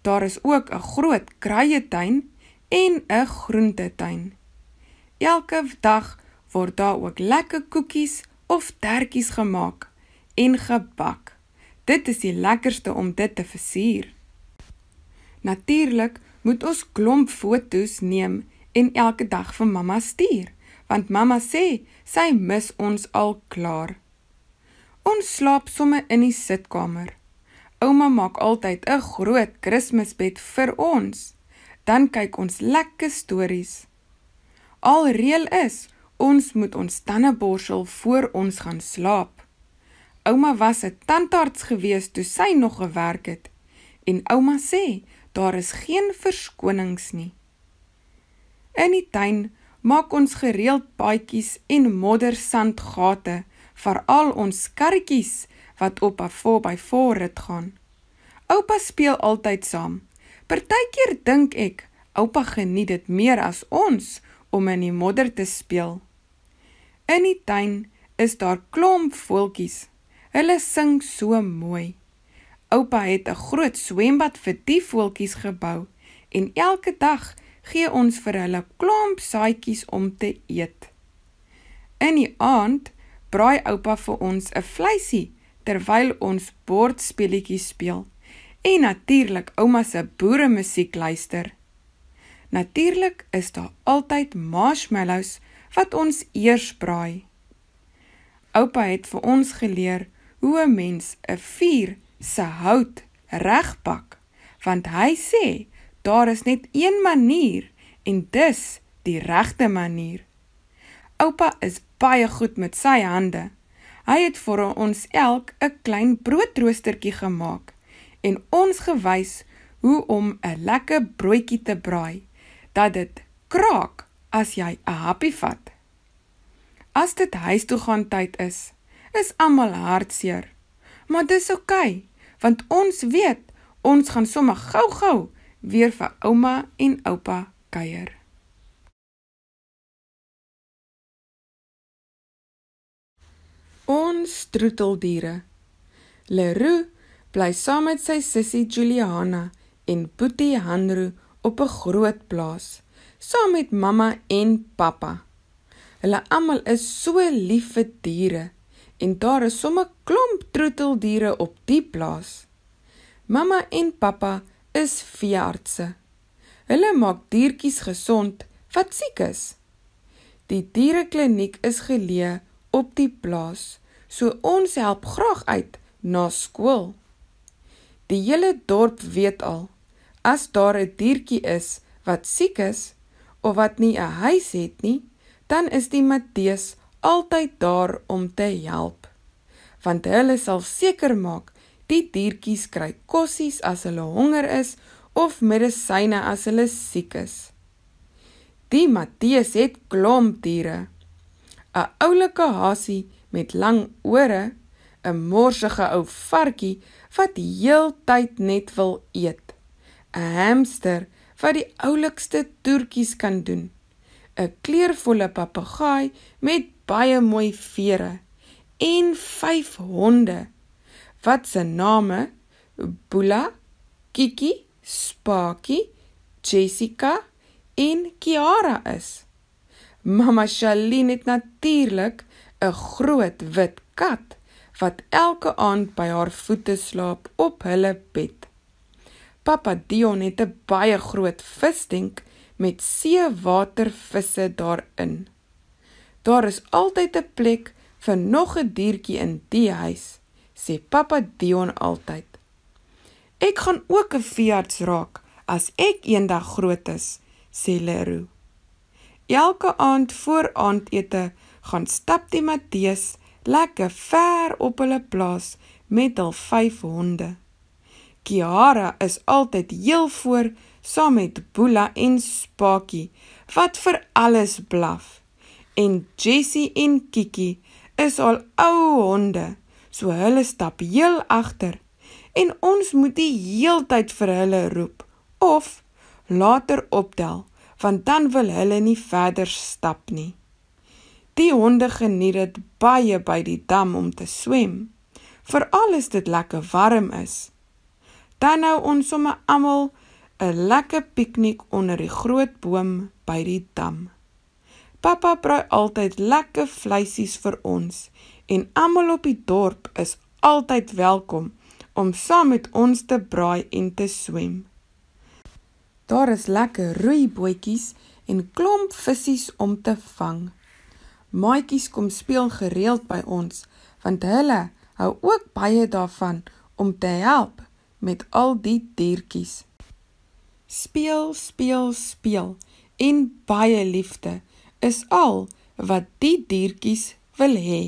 Daar is ook 'n groot kruie tuin en 'n groentetuin. Elke dag word daar ook lekker koekies of tertjies gemaak en gebak. Dit is die lekkerste om dit te versier. Natuurlik moet ons klomp fotos neem en elke dag vir mamma stuur, want mamma sê sy mis ons al klaar. Ons slaap somme in die sitkamer. Ouma maak altyd 'n groot Kersbed vir ons. Dan kyk ons lekker stories. Al reël is, ons moet ons tande borsel voor ons gaan slaap. Ouma was 'n tandarts gewees toe sy nog gewerk het en ouma sê daar is geen verskonings nie. In die tuin maak ons gereeld paadjies en moddersandgate vir al ons karretjies wat op 'n 4x4 rit gaan. Oupa speel altyd saam. Partykeer dink ek oupa geniet dit meer as ons om in die modder te speel. In die tuin is daar klomp voeltjies. Hulle sing so mooi. Oupa het 'n groot swembad vir die voeltjies gebou en elke dag gee ons vir hulle klomp saadjies om te eet. In die aand braai oupa vir ons 'n vleisie terwyl ons bordspelletjies speel en natuurlik ouma se boere musiek luister. Natuurlik is daar altyd marshmallows wat ons eers braai. Oupa het vir ons geleer hoe 'n mens 'n vuur se hout regpak want hy sê Daar is net een manier en dis die regte manier. Oupa is baie goed met sy hande. Hy het vir ons elk 'n klein broodroostertjie gemaak en ons gewys hoe om 'n lekker broodjie te braai dat dit kraak as jy 'n happie vat. As dit huis toe gaan tyd is, is almal hartseer. Maar dis oukei, okay, want ons weet ons gaan sommer gou-gou weer vir ouma en oupa kuier. Ons troeteldiere. Leroe bly saam met sy sussie Juliana en Boetie Hanro op 'n groot plaas, saam met mamma en pappa. Hulle almal is so lief vir diere en daar is sommer klomp troeteldiere op die plaas. Mamma en pappa is veeartse. Hulle maak diertjies gesond wat siek is. Die dierekliniek is geleë op die plaas, so ons help graag uit na skool. Die hele dorp weet al as daar 'n diertjie is wat siek is of wat nie 'n huis het nie, dan is die Matteus altyd daar om te help. Want hulle sal seker maak Die diertjies kry kossies as hulle honger is of medisyne as hulle siek is. Die Matteus het klomp diere. 'n Oulike hasie met lang ore, 'n morsige ou varkie wat heeltyd net wil eet. 'n Hamster wat die oulikste toertjies kan doen. 'n Kleurvolle papegaai met baie mooi vere en vyf honde wat se name Bula, Kiki, Spaki, Jessica en Kiara is. Mama Shaline het natuurlik 'n groot wit kat wat elke aand by haar voete slaap op hulle bed. Pappa Dion het 'n baie groot visdenk met seewatervisse daarin. Daar is altyd 'n plek vir nog 'n diertjie in die huis sê pappa Dion altyd. Ek gaan ook 'n veearts raak as ek eendag groot is, sê Leroe. Elke aand voor aandete gaan stap die Matthees lekker ver op hulle plaas met hul 5 honde. Kiara is altyd heel voor saam met Bula en Spakie wat vir alles blaf en Jessie en Kiki is al ou honde so hulle stap heel agter en ons moet die heeltyd vir hulle roep of later optel want dan wil hulle nie verder stap nie die honde geniet dit baie by die dam om te swem veral as dit lekker warm is dan nou ons sommer almal 'n lekker piknik onder die groot boom by die dam pappa braai altyd lekker vleisies vir ons en almal op die dorp is altyd welkom om saam met ons te braai en te swem. Daar is lekker roeibootjies en klomp visies om te vang. Maatjies kom speel gereeld by ons want hulle hou ook baie daarvan om te help met al die diertjies. Speel, speel, speel en baie liefde is al wat die diertjies wil hê.